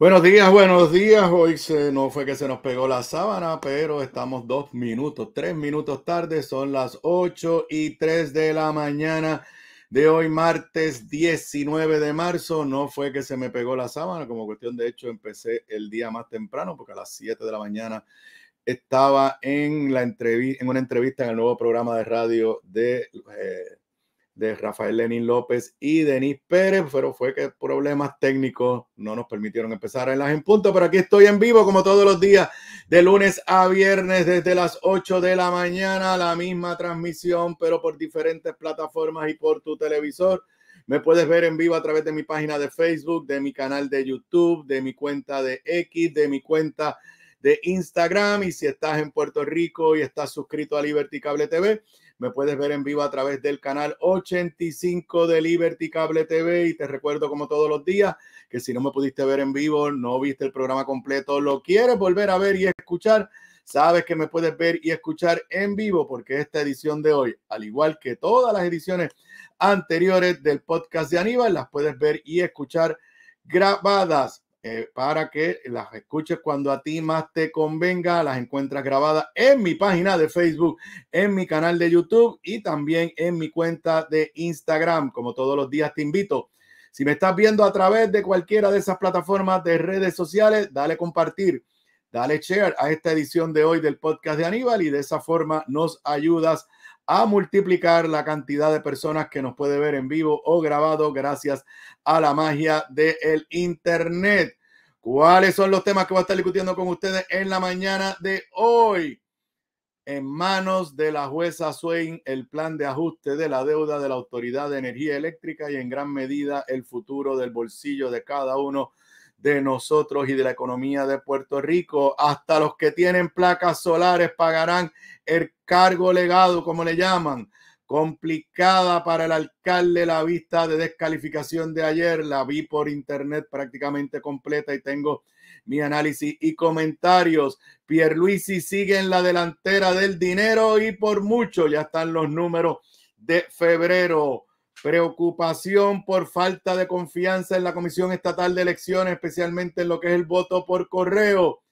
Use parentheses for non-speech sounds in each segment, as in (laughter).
Buenos días, buenos días. Hoy se, no fue que se nos pegó la sábana, pero estamos dos minutos, tres minutos tarde. Son las ocho y tres de la mañana de hoy, martes 19 de marzo. No fue que se me pegó la sábana, como cuestión de hecho empecé el día más temprano, porque a las siete de la mañana estaba en, la en una entrevista en el nuevo programa de radio de eh, de Rafael Lenin López y Denis Pérez, pero fue que problemas técnicos no nos permitieron empezar en las en punto, pero aquí estoy en vivo como todos los días, de lunes a viernes desde las 8 de la mañana, la misma transmisión, pero por diferentes plataformas y por tu televisor. Me puedes ver en vivo a través de mi página de Facebook, de mi canal de YouTube, de mi cuenta de X, de mi cuenta de Instagram y si estás en Puerto Rico y estás suscrito a Liberty Cable TV, me puedes ver en vivo a través del canal 85 de Liberty Cable TV y te recuerdo como todos los días que si no me pudiste ver en vivo, no viste el programa completo, lo quieres volver a ver y escuchar, sabes que me puedes ver y escuchar en vivo porque esta edición de hoy, al igual que todas las ediciones anteriores del podcast de Aníbal, las puedes ver y escuchar grabadas eh, para que las escuches cuando a ti más te convenga. Las encuentras grabadas en mi página de Facebook, en mi canal de YouTube y también en mi cuenta de Instagram. Como todos los días te invito. Si me estás viendo a través de cualquiera de esas plataformas de redes sociales, dale compartir, dale share a esta edición de hoy del podcast de Aníbal y de esa forma nos ayudas a multiplicar la cantidad de personas que nos puede ver en vivo o grabado gracias a la magia del Internet. ¿Cuáles son los temas que va a estar discutiendo con ustedes en la mañana de hoy? En manos de la jueza Swain, el plan de ajuste de la deuda de la Autoridad de Energía Eléctrica y en gran medida el futuro del bolsillo de cada uno de nosotros y de la economía de Puerto Rico. Hasta los que tienen placas solares pagarán el cargo legado, como le llaman. Complicada para el alcalde la vista de descalificación de ayer. La vi por internet prácticamente completa y tengo mi análisis y comentarios. Pierre Pierluisi sigue en la delantera del dinero y por mucho. Ya están los números de febrero. Preocupación por falta de confianza en la Comisión Estatal de Elecciones, especialmente en lo que es el voto por correo.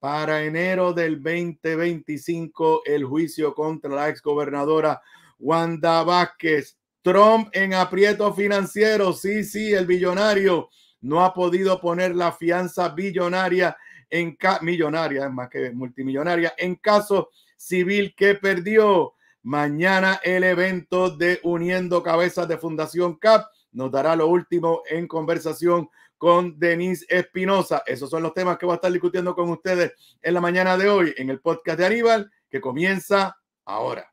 Para enero del 2025, el juicio contra la exgobernadora Wanda Vázquez, Trump en aprieto financiero. Sí, sí, el billonario no ha podido poner la fianza billonaria en millonaria, más que multimillonaria, en caso civil que perdió. Mañana el evento de Uniendo Cabezas de Fundación CAP nos dará lo último en conversación con Denise Espinosa. Esos son los temas que va a estar discutiendo con ustedes en la mañana de hoy en el podcast de Aníbal que comienza ahora.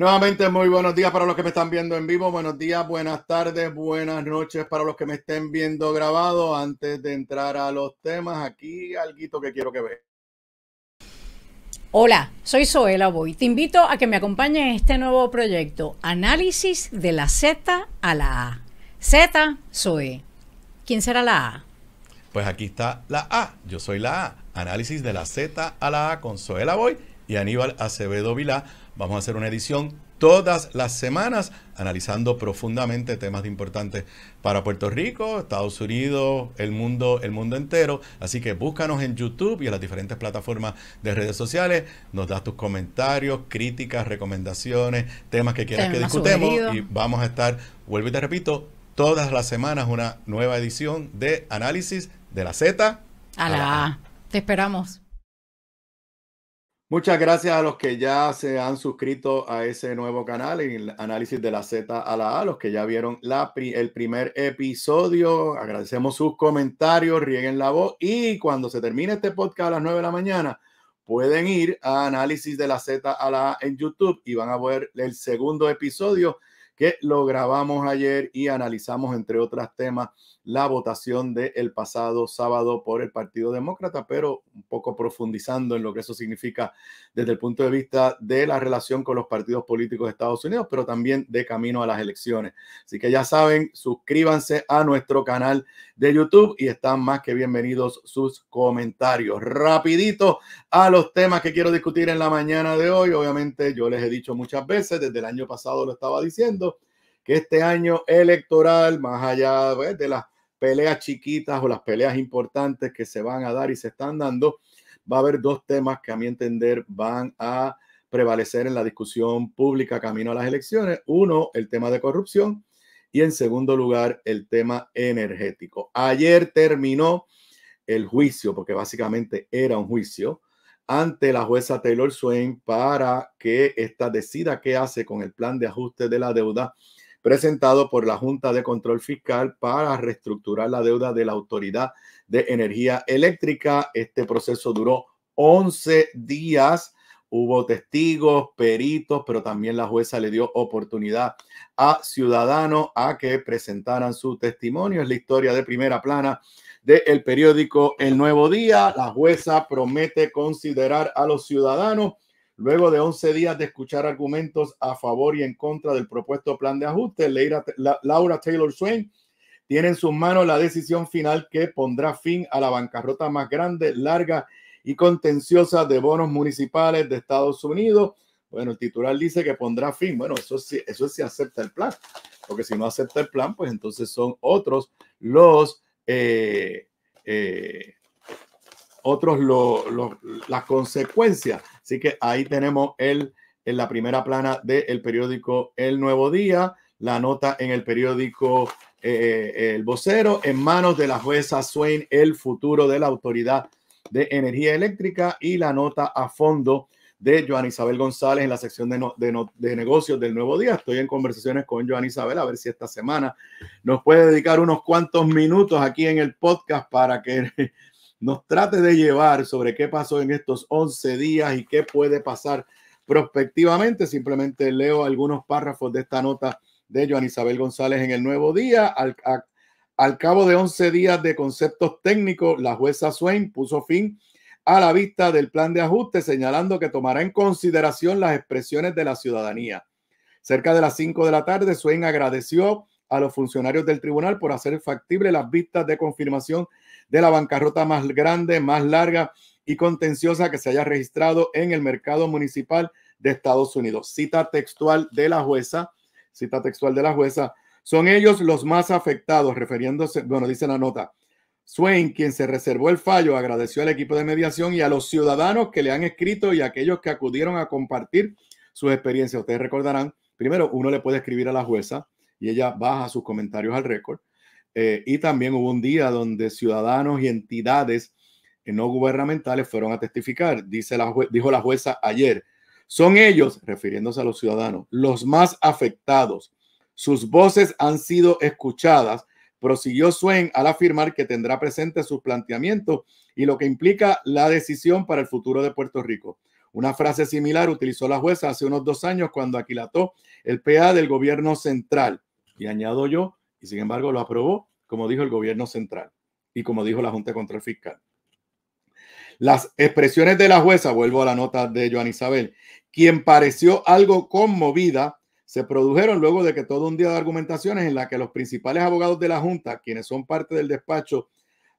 Nuevamente, muy buenos días para los que me están viendo en vivo. Buenos días, buenas tardes, buenas noches para los que me estén viendo grabado. Antes de entrar a los temas, aquí algo que quiero que vean. Hola, soy Zoela Boy. Te invito a que me acompañes en este nuevo proyecto, Análisis de la Z a la A. Z, Zoe. ¿Quién será la A? Pues aquí está la A. Yo soy la A. Análisis de la Z a la A con Zoela Boy y Aníbal Acevedo Vilá Vamos a hacer una edición todas las semanas analizando profundamente temas importantes para Puerto Rico, Estados Unidos, el mundo, el mundo entero. Así que búscanos en YouTube y en las diferentes plataformas de redes sociales. Nos das tus comentarios, críticas, recomendaciones, temas que quieras que discutamos. y vamos a estar, vuelvo y te repito, todas las semanas una nueva edición de análisis de la Z a, la Te esperamos. Muchas gracias a los que ya se han suscrito a ese nuevo canal, el análisis de la Z a la A, los que ya vieron la el primer episodio. Agradecemos sus comentarios, rieguen la voz y cuando se termine este podcast a las 9 de la mañana, pueden ir a análisis de la Z a la A en YouTube y van a ver el segundo episodio que lo grabamos ayer y analizamos, entre otros temas, la votación del el pasado sábado por el Partido Demócrata, pero un poco profundizando en lo que eso significa desde el punto de vista de la relación con los partidos políticos de Estados Unidos, pero también de camino a las elecciones. Así que ya saben, suscríbanse a nuestro canal de YouTube y están más que bienvenidos sus comentarios. Rapidito a los temas que quiero discutir en la mañana de hoy. Obviamente yo les he dicho muchas veces, desde el año pasado lo estaba diciendo, que este año electoral, más allá pues, de las peleas chiquitas o las peleas importantes que se van a dar y se están dando, va a haber dos temas que a mi entender van a prevalecer en la discusión pública camino a las elecciones. Uno, el tema de corrupción y en segundo lugar, el tema energético. Ayer terminó el juicio, porque básicamente era un juicio, ante la jueza Taylor Swain para que esta decida qué hace con el plan de ajuste de la deuda presentado por la Junta de Control Fiscal para reestructurar la deuda de la Autoridad de Energía Eléctrica. Este proceso duró 11 días. Hubo testigos, peritos, pero también la jueza le dio oportunidad a ciudadanos a que presentaran su testimonio. Es la historia de primera plana del periódico El Nuevo Día. La jueza promete considerar a los ciudadanos Luego de 11 días de escuchar argumentos a favor y en contra del propuesto plan de ajuste, Laura Taylor Swain tiene en sus manos la decisión final que pondrá fin a la bancarrota más grande, larga y contenciosa de bonos municipales de Estados Unidos. Bueno, el titular dice que pondrá fin. Bueno, eso sí, eso sí acepta el plan, porque si no acepta el plan, pues entonces son otros los eh, eh, otros las consecuencias. Así que ahí tenemos el, en la primera plana del periódico El Nuevo Día, la nota en el periódico eh, El Vocero, en manos de la jueza Swain, el futuro de la Autoridad de Energía Eléctrica y la nota a fondo de Joan Isabel González en la sección de, de, de, negocios del Nuevo Día. Estoy en conversaciones con Joan Isabel a ver si esta semana nos puede dedicar unos cuantos minutos aquí en el podcast para que nos trate de llevar sobre qué pasó en estos 11 días y qué puede pasar prospectivamente. Simplemente leo algunos párrafos de esta nota de Joan Isabel González en el Nuevo Día. Al, cabo de 11 días de conceptos técnicos, la jueza Swain puso fin a la vista del plan de ajuste, señalando que tomará en consideración las expresiones de la ciudadanía. Cerca de las 5 de la tarde, Swain agradeció a los funcionarios del tribunal por hacer factible las vistas de confirmación de la bancarrota más grande, más larga y contenciosa que se haya registrado en el mercado municipal de Estados Unidos. Cita textual de la jueza, cita textual de la jueza, son ellos los más afectados, refiriéndose, bueno, dice la nota. Swain, quien se reservó el fallo, agradeció al equipo de mediación y a los ciudadanos que le han escrito y a aquellos que acudieron a compartir sus experiencias. Ustedes recordarán, primero, uno le puede escribir a la jueza y ella baja sus comentarios al récord. Eh, y también hubo un día donde ciudadanos y entidades eh, no gubernamentales fueron a testificar, dice la dijo la jueza ayer. Son ellos, refiriéndose a los ciudadanos, los más afectados. Sus voces han sido escuchadas, prosiguió Suen al afirmar que tendrá presente sus planteamientos y lo que implica la decisión para el futuro de Puerto Rico. Una frase similar utilizó la jueza hace unos dos años cuando aquilató el PA del gobierno central. Y añado yo, y sin embargo lo aprobó, como dijo el gobierno central y como dijo la Junta contra el Fiscal. Las expresiones de la jueza, vuelvo a la nota de Joan Isabel, quien pareció algo conmovida, se produjeron luego de que todo un día de argumentaciones en la que los principales abogados de la Junta, quienes son parte del despacho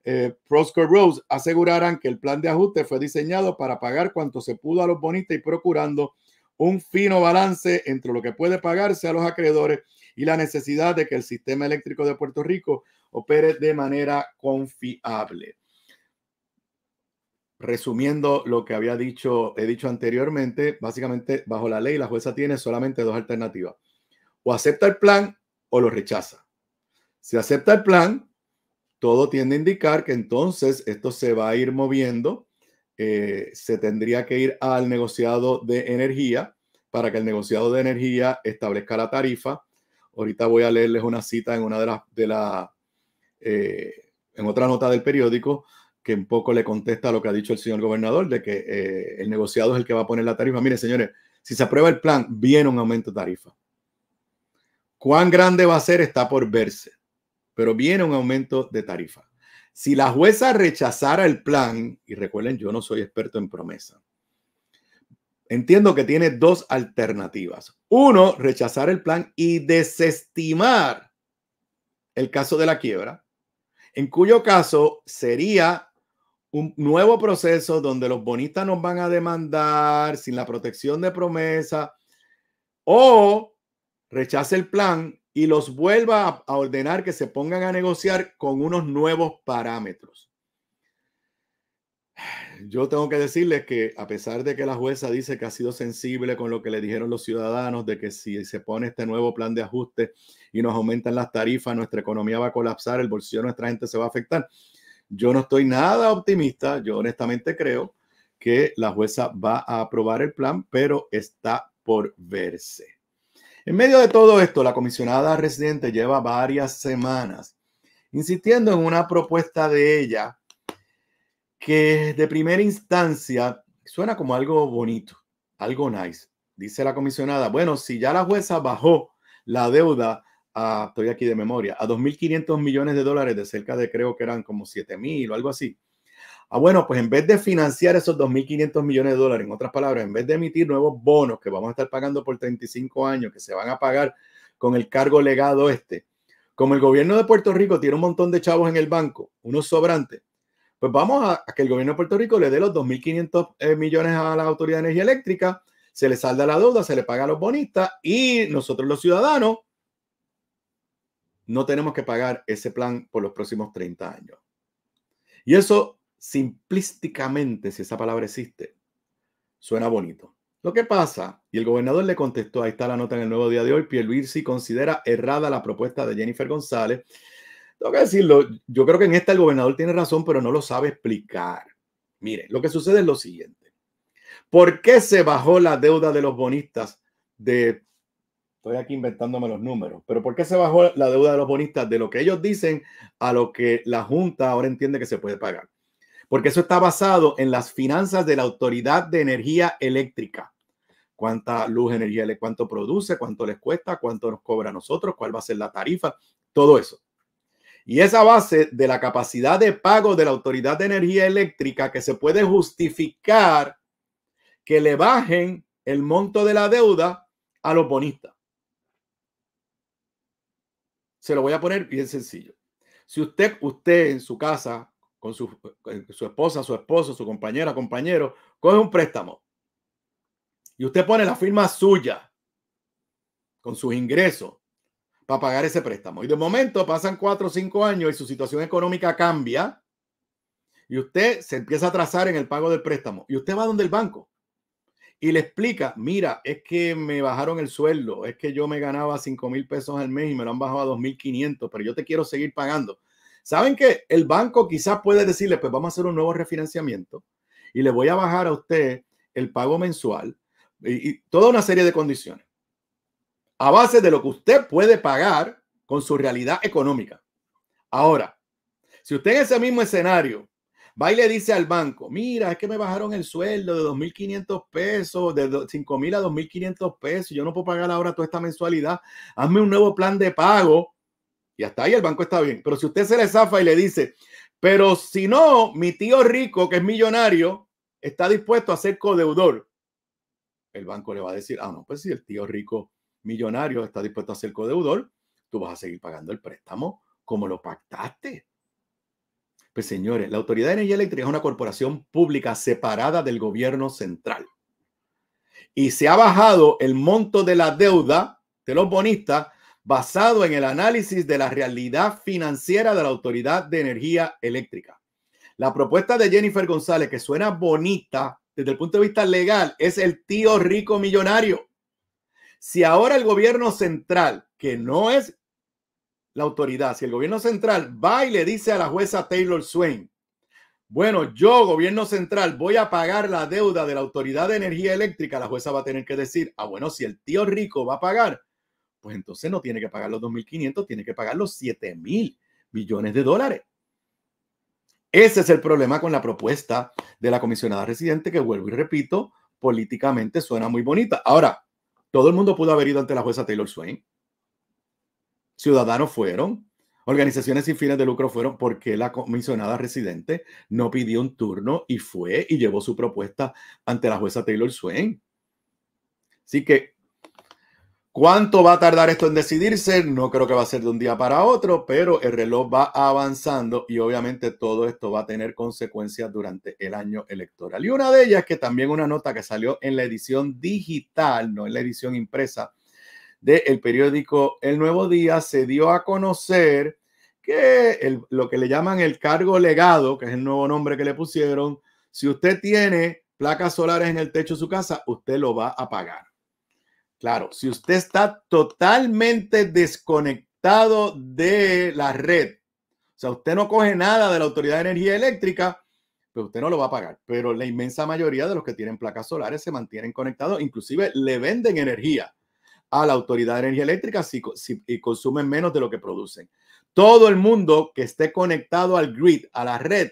eh, Prosper Rose, aseguraran que el plan de ajuste fue diseñado para pagar cuanto se pudo a los bonistas y procurando un fino balance entre lo que puede pagarse a los acreedores y la necesidad de que el sistema eléctrico de Puerto Rico opere de manera confiable. Resumiendo lo que había dicho, he dicho anteriormente, básicamente bajo la ley la jueza tiene solamente dos alternativas. O acepta el plan o lo rechaza. Si acepta el plan, todo tiende a indicar que entonces esto se va a ir moviendo, eh, se tendría que ir al negociado de energía para que el negociado de energía establezca la tarifa Ahorita voy a leerles una cita en una de las, de la, eh, en otra nota del periódico que un poco le contesta lo que ha dicho el señor gobernador de que eh, el negociado es el que va a poner la tarifa. Mire, señores, si se aprueba el plan, viene un aumento de tarifa. Cuán grande va a ser está por verse, pero viene un aumento de tarifa. Si la jueza rechazara el plan, y recuerden, yo no soy experto en promesa, entiendo que tiene dos alternativas. Uno, rechazar el plan y desestimar el caso de la quiebra, en cuyo caso sería un nuevo proceso donde los bonistas nos van a demandar sin la protección de promesa o rechaza el plan y los vuelva a ordenar que se pongan a negociar con unos nuevos parámetros. Yo tengo que decirles que a pesar de que la jueza dice que ha sido sensible con lo que le dijeron los ciudadanos de que si se pone este nuevo plan de ajuste y nos aumentan las tarifas, nuestra economía va a colapsar, el bolsillo de nuestra gente se va a afectar. Yo no estoy nada optimista, yo honestamente creo que la jueza va a aprobar el plan, pero está por verse. En medio de todo esto, la comisionada residente lleva varias semanas insistiendo en una propuesta de ella que de primera instancia suena como algo bonito, algo nice. Dice la comisionada, bueno, si ya la jueza bajó la deuda estoy aquí de memoria, a 2.500 millones de dólares de cerca de creo que eran como 7.000 o algo así. Ah, bueno, pues en vez de financiar esos 2.500 millones de dólares, en otras palabras, en vez de emitir nuevos bonos que vamos a estar pagando por 35 años, que se van a pagar con el cargo legado este, como el gobierno de Puerto Rico tiene un montón de chavos en el banco, unos sobrantes, pues vamos a, que el gobierno de Puerto Rico le dé los 2.500 eh, millones a la Autoridad de Energía Eléctrica, se le salda la deuda, se le paga a los bonistas y nosotros los ciudadanos no tenemos que pagar ese plan por los próximos 30 años. Y eso simplísticamente, si esa palabra existe, suena bonito. Lo que pasa, y el gobernador le contestó, ahí está la nota en el nuevo día de hoy, Pierluisi considera errada la propuesta de Jennifer González tengo que decirlo, yo creo que en esta el gobernador tiene razón, pero no lo sabe explicar. Mire, lo que sucede es lo siguiente. ¿Por qué se bajó la deuda de los bonistas de... Estoy aquí inventándome los números, pero ¿por qué se bajó la deuda de los bonistas de lo que ellos dicen a lo que la Junta ahora entiende que se puede pagar? Porque eso está basado en las finanzas de la Autoridad de Energía Eléctrica. Cuánta luz, energía, cuánto produce, cuánto les cuesta, cuánto nos cobra a nosotros, cuál va a ser la tarifa, todo eso. Y esa base de la capacidad de pago de la Autoridad de Energía Eléctrica que se puede justificar que le bajen el monto de la deuda a los bonistas. Se lo voy a poner bien sencillo. Si usted, usted en su casa, con su, con eh, su esposa, su esposo, su compañera, compañero, coge un préstamo y usted pone la firma suya con sus ingresos a pagar ese préstamo. Y de momento pasan cuatro o cinco años y su situación económica cambia y usted se empieza a trazar en el pago del préstamo y usted va donde el banco y le explica, mira, es que me bajaron el sueldo, es que yo me ganaba cinco mil pesos al mes y me lo han bajado a mil quinientos, pero yo te quiero seguir pagando. ¿Saben que el banco quizás puede decirle, pues vamos a hacer un nuevo refinanciamiento y le voy a bajar a usted el pago mensual y toda una serie de condiciones? a base de lo que usted puede pagar con su realidad económica. Ahora, si usted en ese mismo escenario va y le dice al banco, mira, es que me bajaron el sueldo de 2.500 pesos, de 5.000 a 2.500 pesos, yo no puedo pagar ahora toda esta mensualidad, hazme un nuevo plan de pago y hasta ahí el banco está bien. Pero si usted se le zafa y le dice, pero si no, mi tío rico, que es millonario, está dispuesto a ser codeudor, el banco le va a decir, ah, no, pues si el tío rico millonario está dispuesto a ser codeudor, tú vas a seguir pagando el préstamo como lo pactaste. Pues señores, la Autoridad de Energía Eléctrica es una corporación pública separada del gobierno central. Y se ha bajado el monto de la deuda de los bonistas basado en el análisis de la realidad financiera de la Autoridad de Energía Eléctrica. La propuesta de Jennifer González, que suena bonita desde el punto de vista legal, es el tío rico millonario. Si ahora el gobierno central, que no es la autoridad, si el gobierno central va y le dice a la jueza Taylor Swain, bueno, yo, gobierno central, voy a pagar la deuda de la Autoridad de Energía Eléctrica, la jueza va a tener que decir, ah, bueno, si el tío rico va a pagar, pues entonces no tiene que pagar los 2.500, tiene que pagar los 7.000 millones de dólares. Ese es el problema con la propuesta de la comisionada residente, que vuelvo y repito, políticamente suena muy bonita. Ahora, todo el mundo pudo haber ido ante la jueza Taylor Swain. Ciudadanos fueron, organizaciones sin fines de lucro fueron porque la comisionada residente no pidió un turno y fue y llevó su propuesta ante la jueza Taylor Swain. Así que ¿Cuánto va a tardar esto en decidirse? No creo que va a ser de un día para otro, pero el reloj va avanzando y obviamente todo esto va a tener consecuencias durante el año electoral. Y una de ellas que también una nota que salió en la edición digital, no en la edición impresa del periódico El Nuevo Día, se dio a conocer que lo que le llaman el cargo legado, que es el nuevo nombre que le pusieron, si usted tiene placas solares en el techo de su casa, usted lo va a pagar. Claro, si usted está totalmente desconectado de la red, o sea, usted no coge nada de la Autoridad de Energía Eléctrica, pues usted no lo va a pagar. Pero la inmensa mayoría de los que tienen placas solares se mantienen conectados, inclusive le venden energía a la Autoridad de Energía Eléctrica y consumen menos de lo que producen. Todo el mundo que esté conectado al grid, a la red,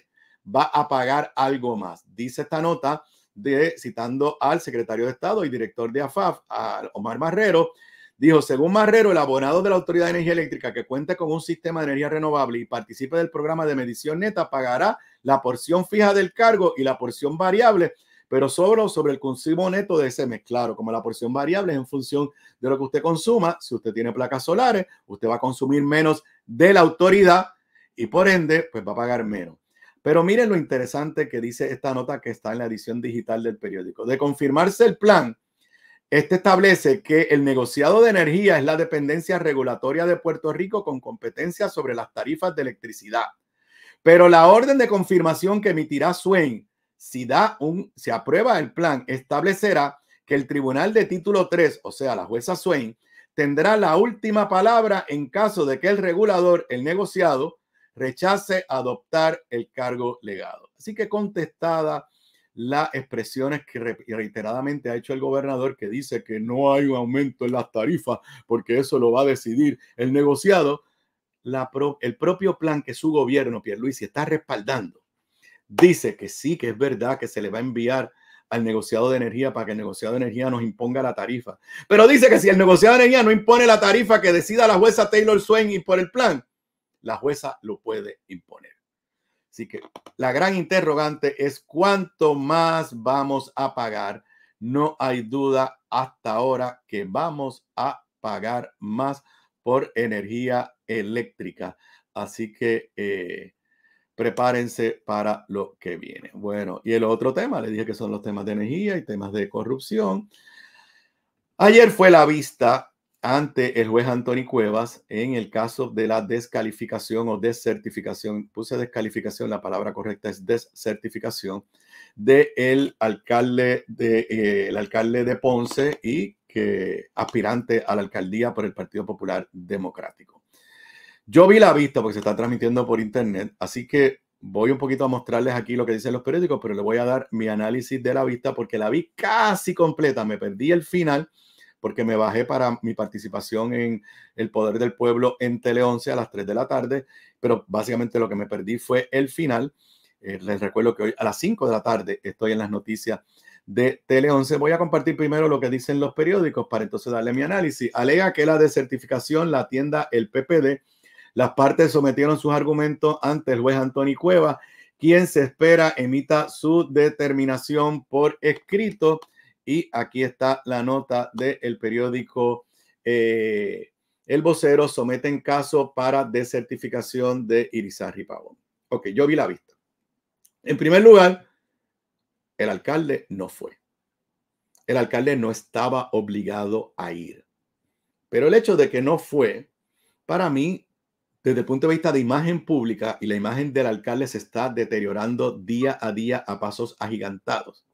va a pagar algo más. Dice esta nota de, citando al secretario de Estado y director de AFAF, Omar Marrero, dijo, según Marrero, el abonado de la Autoridad de Energía Eléctrica que cuente con un sistema de energía renovable y participe del programa de medición neta pagará la porción fija del cargo y la porción variable pero solo sobre el consumo neto de ese mes. Claro, como la porción variable es en función de lo que usted consuma, si usted tiene placas solares, usted va a consumir menos de la autoridad y por ende, pues va a pagar menos. Pero miren lo interesante que dice esta nota que está en la edición digital del periódico. De confirmarse el plan, este establece que el negociado de energía es la dependencia regulatoria de Puerto Rico con competencia sobre las tarifas de electricidad. Pero la orden de confirmación que emitirá Swain, si, da un, aprueba el plan, establecerá que el Tribunal de Título 3, o sea, la jueza Swain, tendrá la última palabra en caso de que el regulador, el negociado, rechace adoptar el cargo legado. Así que contestada las expresiones que reiteradamente ha hecho el gobernador que dice que no hay un aumento en las tarifas porque eso lo va a decidir el negociado, el propio plan que su gobierno, Pierluisi, está respaldando, dice que sí, que es verdad que se le va a enviar al negociado de energía para que el negociado de energía nos imponga la tarifa. Pero dice que si el negociado de energía no impone la tarifa que decida la jueza Taylor Swain y por el plan, la jueza lo puede imponer. Así que la gran interrogante es cuánto más vamos a pagar. No hay duda hasta ahora que vamos a pagar más por energía eléctrica. Así que eh, prepárense para lo que viene. Bueno, y el otro tema, le dije que son los temas de energía y temas de corrupción. Ayer fue la vista ante el juez Antonio Cuevas en el caso de la descalificación o descertificación, puse descalificación, la palabra correcta es descertificación, del de alcalde, de, eh, el alcalde de Ponce y que aspirante a la alcaldía por el Partido Popular Democrático. Yo vi la vista porque se está transmitiendo por internet, así que voy un poquito a mostrarles aquí lo que dicen los periódicos, pero le voy a dar mi análisis de la vista porque la vi casi completa, me perdí el final porque me bajé para mi participación en El Poder del Pueblo en Tele 11 a las 3 de la tarde, pero básicamente lo que me perdí fue el final. Eh, les recuerdo que hoy a las 5 de la tarde estoy en las noticias de Tele 11. Voy a compartir primero lo que dicen los periódicos para entonces darle mi análisis. Alega que la desertificación la atienda el PPD. Las partes sometieron sus argumentos ante el juez Antonio Cueva, quien se espera emita su determinación por escrito. Y aquí está la nota del periódico eh, El Vocero, somete en caso para desertificación de Irizarry Pavón. Ok, yo vi la vista. En primer lugar, el alcalde no fue. El alcalde no estaba obligado a ir. Pero el hecho de que no fue, para mí, desde el punto de vista de imagen pública y la imagen del alcalde se está deteriorando día a día a pasos agigantados.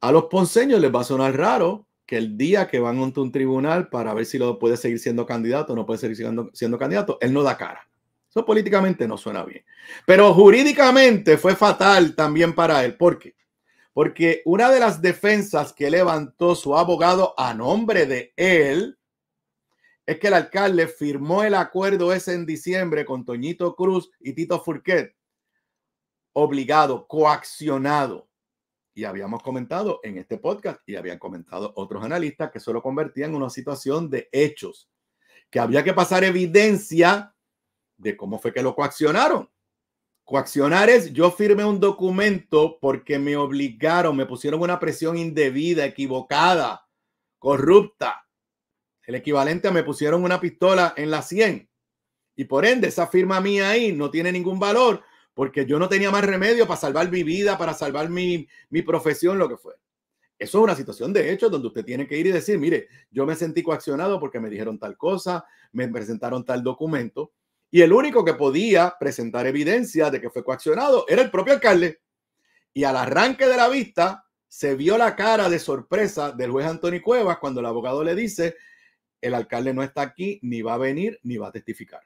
A los ponceños les va a sonar raro que el día que van ante un tribunal para ver si lo puede seguir siendo candidato o no puede seguir siendo, candidato, él no da cara. Eso políticamente no suena bien. Pero jurídicamente fue fatal también para él. ¿Por qué? Porque una de las defensas que levantó su abogado a nombre de él es que el alcalde firmó el acuerdo ese en diciembre con Toñito Cruz y Tito Furquet, obligado, coaccionado. Y habíamos comentado en este podcast y habían comentado otros analistas que eso lo convertía en una situación de hechos, que había que pasar evidencia de cómo fue que lo coaccionaron. Coaccionar es yo firmé un documento porque me obligaron, me pusieron una presión indebida, equivocada, corrupta. El equivalente a me pusieron una pistola en la 100. Y por ende, esa firma mía ahí no tiene ningún valor porque yo no tenía más remedio para salvar mi vida, para salvar mi, profesión, lo que fue. Eso es una situación de hecho donde usted tiene que ir y decir, mire, yo me sentí coaccionado porque me dijeron tal cosa, me presentaron tal documento, y el único que podía presentar evidencia de que fue coaccionado era el propio alcalde. Y al arranque de la vista se vio la cara de sorpresa del juez Antonio Cuevas cuando el abogado le dice, el alcalde no está aquí, ni va a venir, ni va a testificar.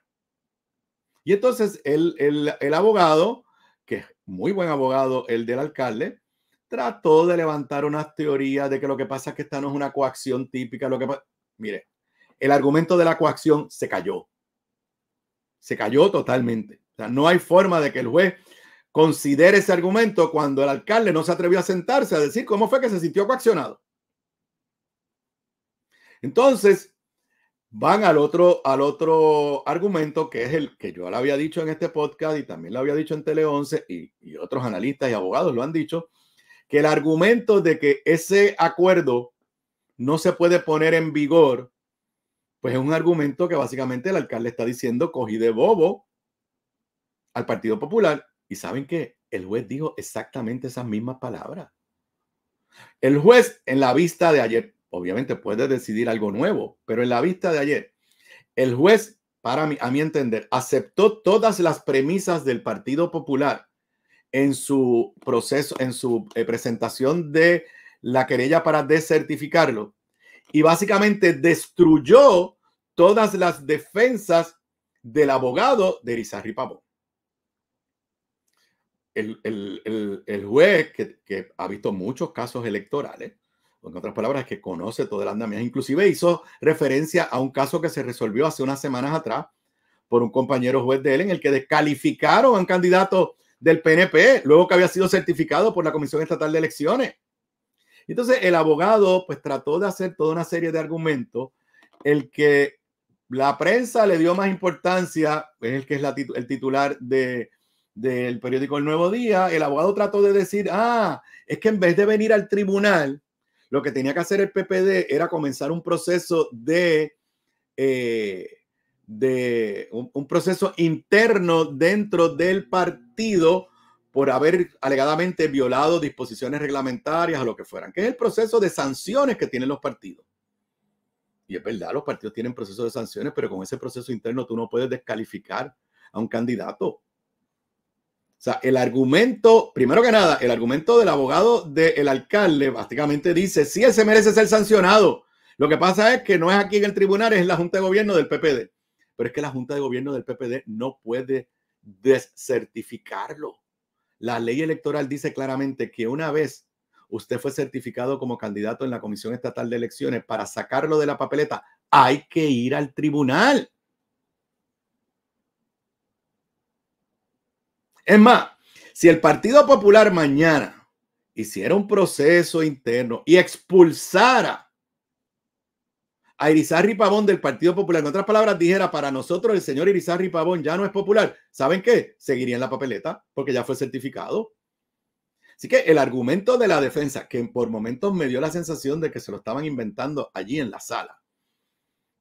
Y entonces el, abogado, que es muy buen abogado, el del alcalde, trató de levantar unas teorías de que lo que pasa es que esta no es una coacción típica. Lo que Mire, el argumento de la coacción se cayó. Se cayó totalmente. O sea, no hay forma de que el juez considere ese argumento cuando el alcalde no se atrevió a sentarse a decir cómo fue que se sintió coaccionado. Entonces, van al otro, al otro argumento que es el que yo le había dicho en este podcast y también lo había dicho en Tele 11 y, y, otros analistas y abogados lo han dicho, que el argumento de que ese acuerdo no se puede poner en vigor, pues es un argumento que básicamente el alcalde está diciendo cogí de bobo al Partido Popular. Y saben que el juez dijo exactamente esas mismas palabras. El juez en la vista de ayer, obviamente puede decidir algo nuevo, pero en la vista de ayer, el juez, para a mi entender, aceptó todas las premisas del Partido Popular en su proceso, en su eh, presentación de la querella para descertificarlo y básicamente destruyó todas las defensas del abogado de risarri Pavón. El, juez que ha visto muchos casos electorales en otras palabras, que conoce todo el andamiaje. Inclusive hizo referencia a un caso que se resolvió hace unas semanas atrás por un compañero juez de él en el que descalificaron a un candidato del PNP, luego que había sido certificado por la Comisión Estatal de Elecciones. Entonces, el abogado pues trató de hacer toda una serie de argumentos, el que la prensa le dio más importancia, es el que es el titular de, del periódico El Nuevo Día, el abogado trató de decir, ah, es que en vez de venir al tribunal lo que tenía que hacer el PPD era comenzar un proceso de, eh, de proceso interno dentro del partido por haber alegadamente violado disposiciones reglamentarias o lo que fueran, que es el proceso de sanciones que tienen los partidos. Y es verdad, los partidos tienen procesos de sanciones, pero con ese proceso interno tú no puedes descalificar a un candidato. O sea, el argumento, primero que nada, el argumento del abogado del alcalde básicamente dice, si él se merece ser sancionado. Lo que pasa es que no es aquí en el tribunal, es en la Junta de Gobierno del PPD. Pero es que la Junta de Gobierno del PPD no puede descertificarlo. La ley electoral dice claramente que una vez usted fue certificado como candidato en la Comisión Estatal de Elecciones, para sacarlo de la papeleta hay que ir al tribunal. Es más, si el Partido Popular mañana hiciera un proceso interno y expulsara a Irizarry Pavón del Partido Popular, en otras palabras, dijera para nosotros el señor Irizarry Pavón ya no es popular, ¿saben qué? Seguiría en la papeleta porque ya fue certificado. Así que el argumento de la defensa, que por momentos me dio la sensación de que se lo estaban inventando allí en la sala,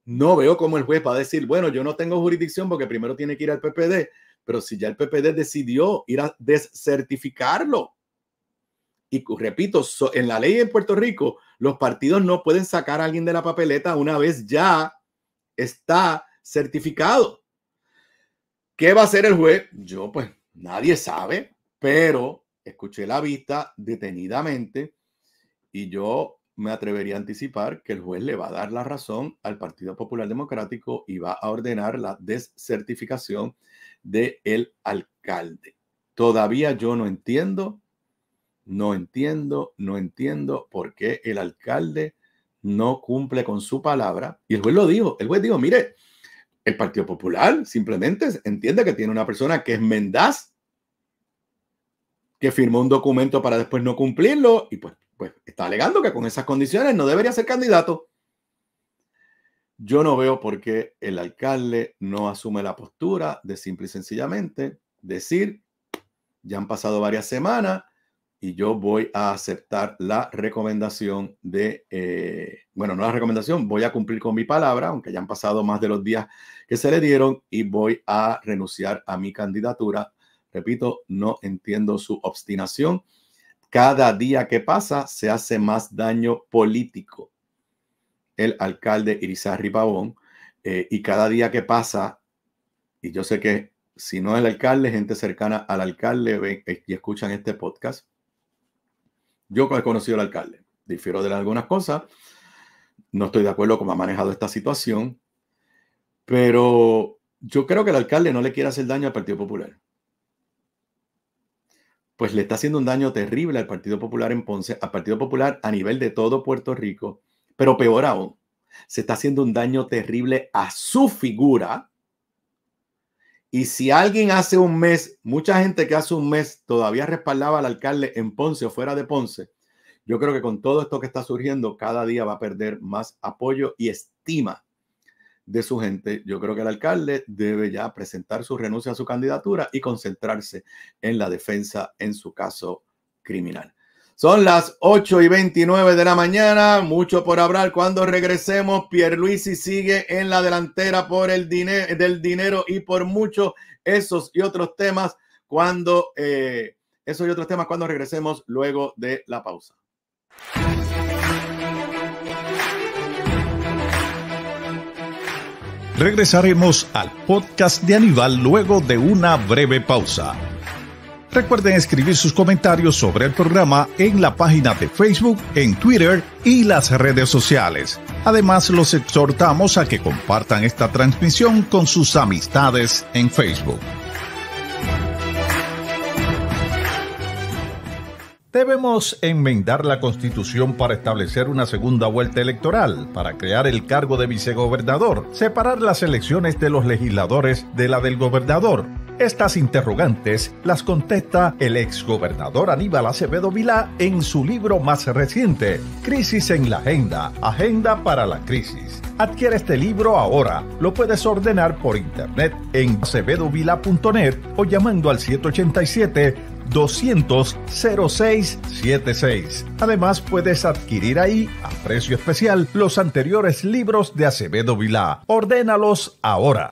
no veo cómo el juez va a decir, bueno, yo no tengo jurisdicción porque primero tiene que ir al PPD, pero si ya el PPD decidió ir a descertificarlo. Y repito, en la ley en Puerto Rico, los partidos no pueden sacar a alguien de la papeleta una vez ya está certificado. ¿Qué va a hacer el juez? Yo, pues, nadie sabe, pero escuché la vista detenidamente y yo me atrevería a anticipar que el juez le va a dar la razón al Partido Popular Democrático y va a ordenar la descertificación de el alcalde. Todavía yo no entiendo, no entiendo, no entiendo por qué el alcalde no cumple con su palabra. Y el juez lo dijo, el juez dijo, mire, el Partido Popular simplemente entiende que tiene una persona que es mendaz, que firmó un documento para después no cumplirlo y pues, pues está alegando que con esas condiciones no debería ser candidato. Yo no veo por qué el alcalde no asume la postura de simple y sencillamente decir, ya han pasado varias semanas y yo voy a aceptar la recomendación de, eh, bueno, no la recomendación, voy a cumplir con mi palabra, aunque ya han pasado más de los días que se le dieron y voy a renunciar a mi candidatura. Repito, no entiendo su obstinación. Cada día que pasa se hace más daño político el alcalde Irizarry Pavón. Eh, y cada día que pasa, y yo sé que si no el alcalde, gente cercana al alcalde ve eh, y escuchan este podcast. Yo he conocido al alcalde, difiero de algunas cosas, no estoy de acuerdo cómo ha manejado esta situación, pero yo creo que el alcalde no le quiere hacer daño al Partido Popular. Pues le está haciendo un daño terrible al Partido Popular en Ponce, al Partido Popular a nivel de todo Puerto Rico pero peor aún, se está haciendo un daño terrible a su figura. Y si alguien hace un mes, mucha gente que hace un mes todavía respaldaba al alcalde en Ponce o fuera de Ponce, yo creo que con todo esto que está surgiendo, cada día va a perder más apoyo y estima de su gente. Yo creo que el alcalde debe ya presentar su renuncia a su candidatura y concentrarse en la defensa en su caso criminal. Son las 8 y 29 de la mañana, mucho por hablar. Cuando regresemos, Pierluisi sigue en la delantera por el dinero del dinero y por mucho esos y otros temas cuando eh, esos y otros temas cuando regresemos luego de la pausa. Regresaremos al podcast de Aníbal luego de una breve pausa. Recuerden escribir sus comentarios sobre el programa en la página de Facebook, en Twitter y las redes sociales. Además, los exhortamos a que compartan esta transmisión con sus amistades en Facebook. Debemos enmendar la constitución para establecer una segunda vuelta electoral, para crear el cargo de vicegobernador, separar las elecciones de los legisladores de la del gobernador estas interrogantes las contesta el exgobernador Aníbal Acevedo Vilá en su libro más reciente, Crisis en la Agenda, Agenda para la Crisis. Adquiere este libro ahora. Lo puedes ordenar por internet en acevedovila.net o llamando al 787 200 0676. Además, puedes adquirir ahí, a precio especial, los anteriores libros de Acevedo Vilá. Ordénalos ahora.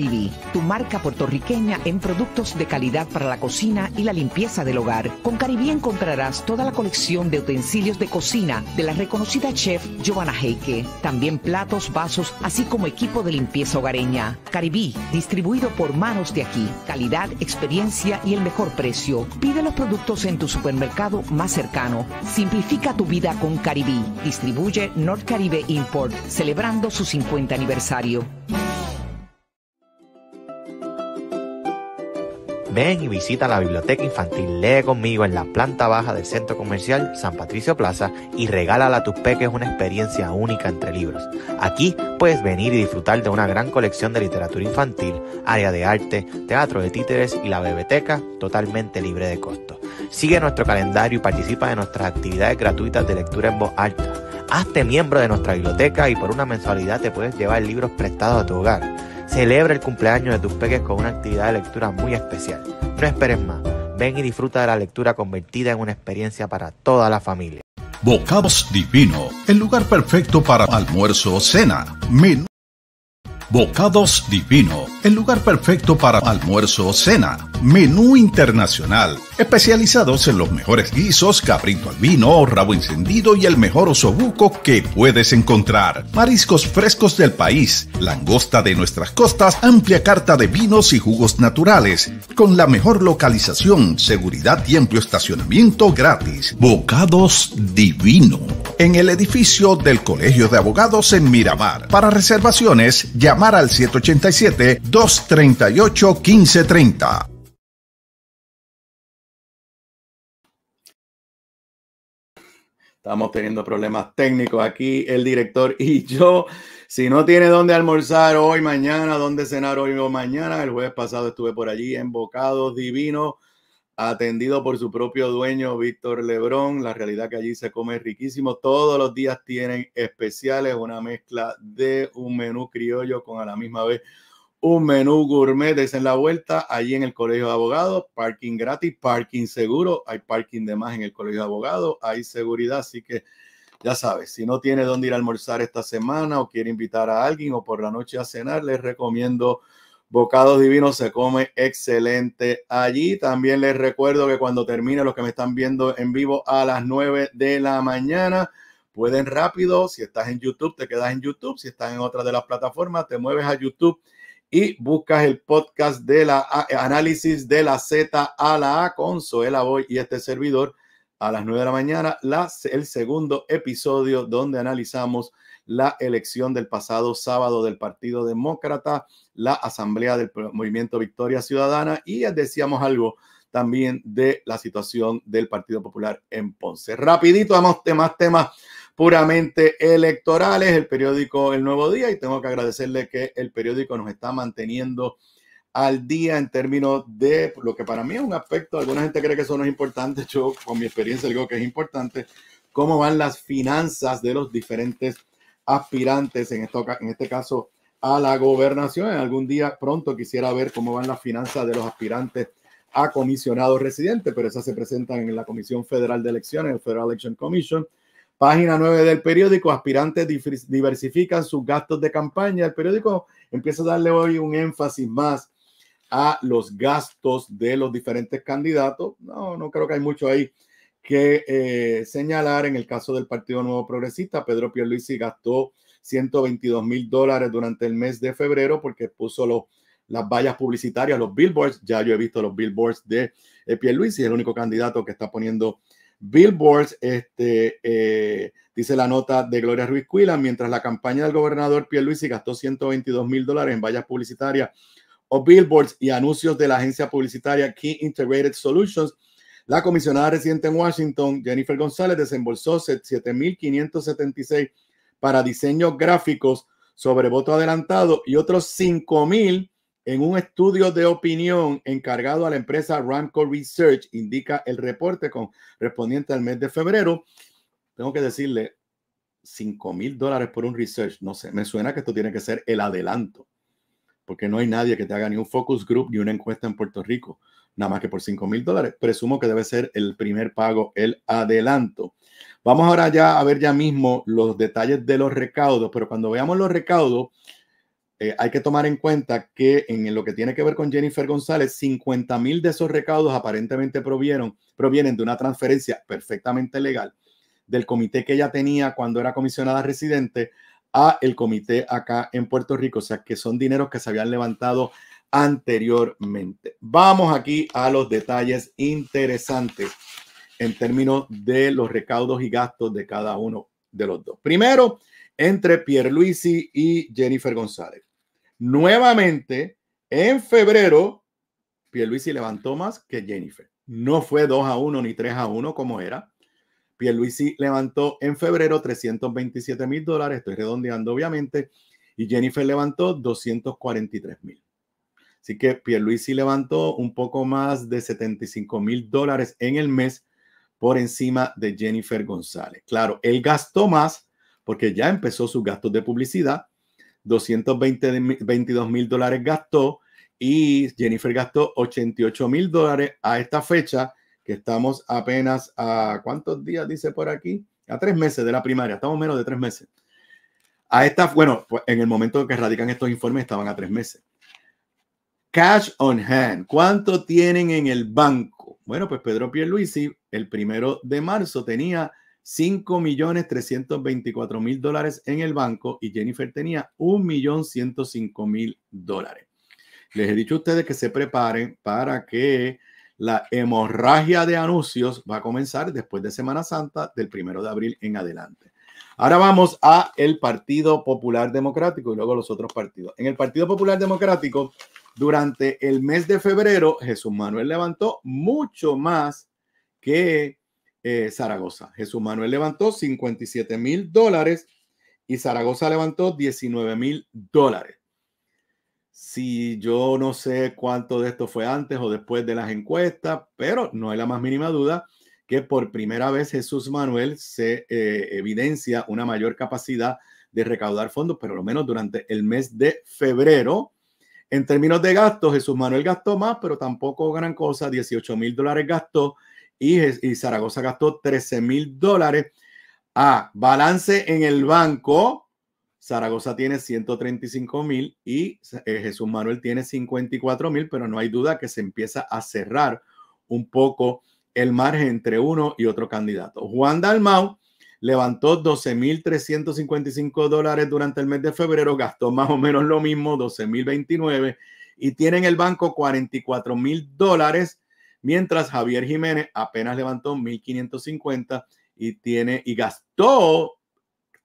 Caribí, tu marca puertorriqueña en productos de calidad para la cocina y la limpieza del hogar. Con Caribí encontrarás toda la colección de utensilios de cocina de la reconocida chef Giovanna Heike. También platos, vasos, así como equipo de limpieza hogareña. Caribí, distribuido por manos de aquí. Calidad, experiencia y el mejor precio. Pide los productos en tu supermercado más cercano. Simplifica tu vida con Caribí. Distribuye North Caribe Import, celebrando su 50 aniversario. Ven y visita la Biblioteca Infantil Lee conmigo en la planta baja del Centro Comercial San Patricio Plaza y regálala a tus peques una experiencia única entre libros. Aquí puedes venir y disfrutar de una gran colección de literatura infantil, área de arte, teatro de títeres y la biblioteca totalmente libre de costo. Sigue nuestro calendario y participa de nuestras actividades gratuitas de lectura en voz alta. Hazte miembro de nuestra biblioteca y por una mensualidad te puedes llevar libros prestados a tu hogar. Celebra el cumpleaños de tus peques con una actividad de lectura muy especial. No esperes más. Ven y disfruta de la lectura convertida en una experiencia para toda la familia. Bocados Divino, el lugar perfecto para almuerzo o cena. Bocados Divino, el lugar perfecto para almuerzo o cena. Menú internacional, especializados en los mejores guisos, cabrito al vino, rabo encendido y el mejor osobuco que puedes encontrar. Mariscos frescos del país, langosta de nuestras costas, amplia carta de vinos y jugos naturales, con la mejor localización, seguridad y amplio estacionamiento gratis. Bocados Divino, en el edificio del Colegio de Abogados en Miramar. Para reservaciones, llama llamar al 787-238-1530. Estamos teniendo problemas técnicos aquí, el director y yo. Si no tiene dónde almorzar hoy, mañana, dónde cenar hoy o mañana, el jueves pasado estuve por allí en Bocados Divinos atendido por su propio dueño, Víctor Lebrón. La realidad que allí se come riquísimo. Todos los días tienen especiales, una mezcla de un menú criollo con a la misma vez un menú gourmet. en la vuelta allí en el Colegio de Abogados. Parking gratis, parking seguro. Hay parking de más en el Colegio de Abogados. Hay seguridad, así que ya sabes, si no tiene dónde ir a almorzar esta semana o quiere invitar a alguien o por la noche a cenar, les recomiendo Bocados Divinos se come excelente allí. También les recuerdo que cuando termine, los que me están viendo en vivo a las 9 de la mañana, pueden rápido, si estás en YouTube, te quedas en YouTube, si estás en otra de las plataformas, te mueves a YouTube y buscas el podcast de la eh, análisis de la Z a la A con Soela Boy y este servidor a las 9 de la mañana, el segundo episodio donde analizamos la elección del pasado sábado del Partido Demócrata, la Asamblea del Movimiento Victoria Ciudadana y decíamos algo también de la situación del Partido Popular en Ponce. Rapidito, vamos temas, temas puramente electorales, el periódico El Nuevo Día y tengo que agradecerle que el periódico nos está manteniendo al día en términos de lo que para mí es un aspecto, alguna gente cree que eso no es importante, yo con mi experiencia digo que es importante, cómo van las finanzas de los diferentes aspirantes, en, este caso a la gobernación. En algún día pronto quisiera ver cómo van las finanzas de los aspirantes a comisionados residentes, pero esas se presentan en la Comisión Federal de Elecciones, el Federal Election Commission. Página 9 del periódico, aspirantes diversifican sus gastos de campaña. El periódico empieza a darle hoy un énfasis más a los gastos de los diferentes candidatos. No, no creo que hay mucho ahí que eh, señalar en el caso del Partido Nuevo Progresista, Pedro Pierluisi gastó 122 mil dólares durante el mes de febrero porque puso los, las vallas publicitarias, los billboards. Ya yo he visto los billboards de eh, Pierluisi, el único candidato que está poniendo billboards. Este, eh, dice la nota de Gloria Ruiz Cuila, mientras la campaña del gobernador Pierluisi gastó 122 mil dólares en vallas publicitarias o billboards y anuncios de la agencia publicitaria Key Integrated Solutions, la comisionada residente en Washington, Jennifer González, desembolsó 7.576 para diseños gráficos sobre voto adelantado y otros 5.000 en un estudio de opinión encargado a la empresa Ramco Research, indica el reporte correspondiente al mes de febrero. Tengo que decirle, 5.000 dólares por un research, no sé, me suena que esto tiene que ser el adelanto, porque no hay nadie que te haga ni un focus group ni una encuesta en Puerto Rico nada más que por 5 mil dólares. Presumo que debe ser el primer pago, el adelanto. Vamos ahora ya a ver ya mismo los detalles de los recaudos, pero cuando veamos los recaudos, eh, hay que tomar en cuenta que en lo que tiene que ver con Jennifer González, 50 mil de esos recaudos aparentemente provienen de una transferencia perfectamente legal del comité que ella tenía cuando era comisionada residente a el comité acá en Puerto Rico. O sea, que son dineros que se habían levantado anteriormente. Vamos aquí a los detalles interesantes en términos de los recaudos y gastos de cada uno de los dos. Primero, entre Pierluisi y Jennifer González. Nuevamente, en febrero, Pierluisi levantó más que Jennifer. No fue 2 a 1 ni 3 a 1 como era. Pierluisi levantó en febrero 327 mil dólares, estoy redondeando obviamente, y Jennifer levantó 243 mil. Así que Pierluisi levantó un poco más de 75 mil dólares en el mes por encima de Jennifer González. Claro, él gastó más porque ya empezó sus gastos de publicidad. 222 mil dólares gastó y Jennifer gastó 88 mil dólares a esta fecha que estamos apenas a, ¿cuántos días dice por aquí? A tres meses de la primaria, estamos menos de tres meses. A esta, bueno, pues, en el momento que radican estos informes estaban a tres meses. Cash on hand. ¿Cuánto tienen en el banco? Bueno, pues Pedro Pierluisi el primero de marzo tenía $5.324.000 millones 324 mil dólares en el banco y Jennifer tenía $1.105.000. millón mil dólares. Les he dicho a ustedes que se preparen para que la hemorragia de anuncios va a comenzar después de Semana Santa del primero de abril en adelante. Ahora vamos a el Partido Popular Democrático y luego los otros partidos. En el Partido Popular Democrático durante el mes de febrero, Jesús Manuel levantó mucho más que eh, Zaragoza. Jesús Manuel levantó 57 mil dólares y Zaragoza levantó 19 mil dólares. Si yo no sé cuánto de esto fue antes o después de las encuestas, pero no hay la más mínima duda que por primera vez Jesús Manuel se eh, evidencia una mayor capacidad de recaudar fondos, pero lo menos durante el mes de febrero, en términos de gastos, Jesús Manuel gastó más, pero tampoco gran cosa, 18 mil dólares gastó y, Zaragoza gastó 13 mil dólares. Ah, balance en el banco. Zaragoza tiene 135 mil y eh, Jesús Manuel tiene 54 mil, pero no hay duda que se empieza a cerrar un poco el margen entre uno y otro candidato. Juan Dalmau levantó 12.355 dólares durante el mes de febrero, gastó más o menos lo mismo, 12.029, y tiene en el banco 44.000 dólares, mientras Javier Jiménez apenas levantó 1.550 y tiene y gastó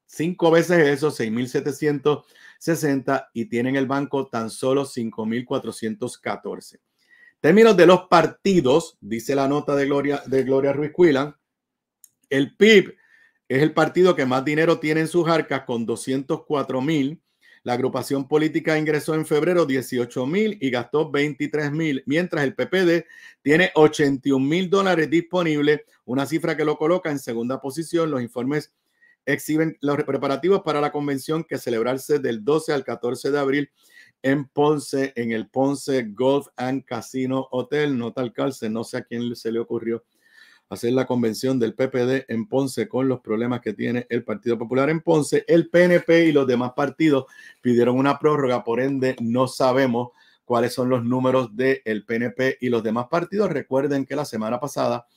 cinco veces eso, 6.760, y tiene en el banco tan solo 5.414. Términos de los partidos, dice la nota de Gloria, de Gloria Ruiz Cuilan, el PIB es el partido que más dinero tiene en sus arcas con 204 mil. La agrupación política ingresó en febrero 18 mil y gastó 23 mil, mientras el PPD tiene 81 mil dólares disponibles, una cifra que lo coloca en segunda posición. Los informes exhiben los preparativos para la convención que celebrarse del 12 al 14 de abril en Ponce, en el Ponce Golf and Casino Hotel. Nota calce, no sé a quién se le ocurrió hacer la convención del PPD en Ponce con los problemas que tiene el Partido Popular en Ponce. El PNP y los demás partidos pidieron una prórroga, por ende no sabemos cuáles son los números del PNP y los demás partidos. Recuerden que la semana pasada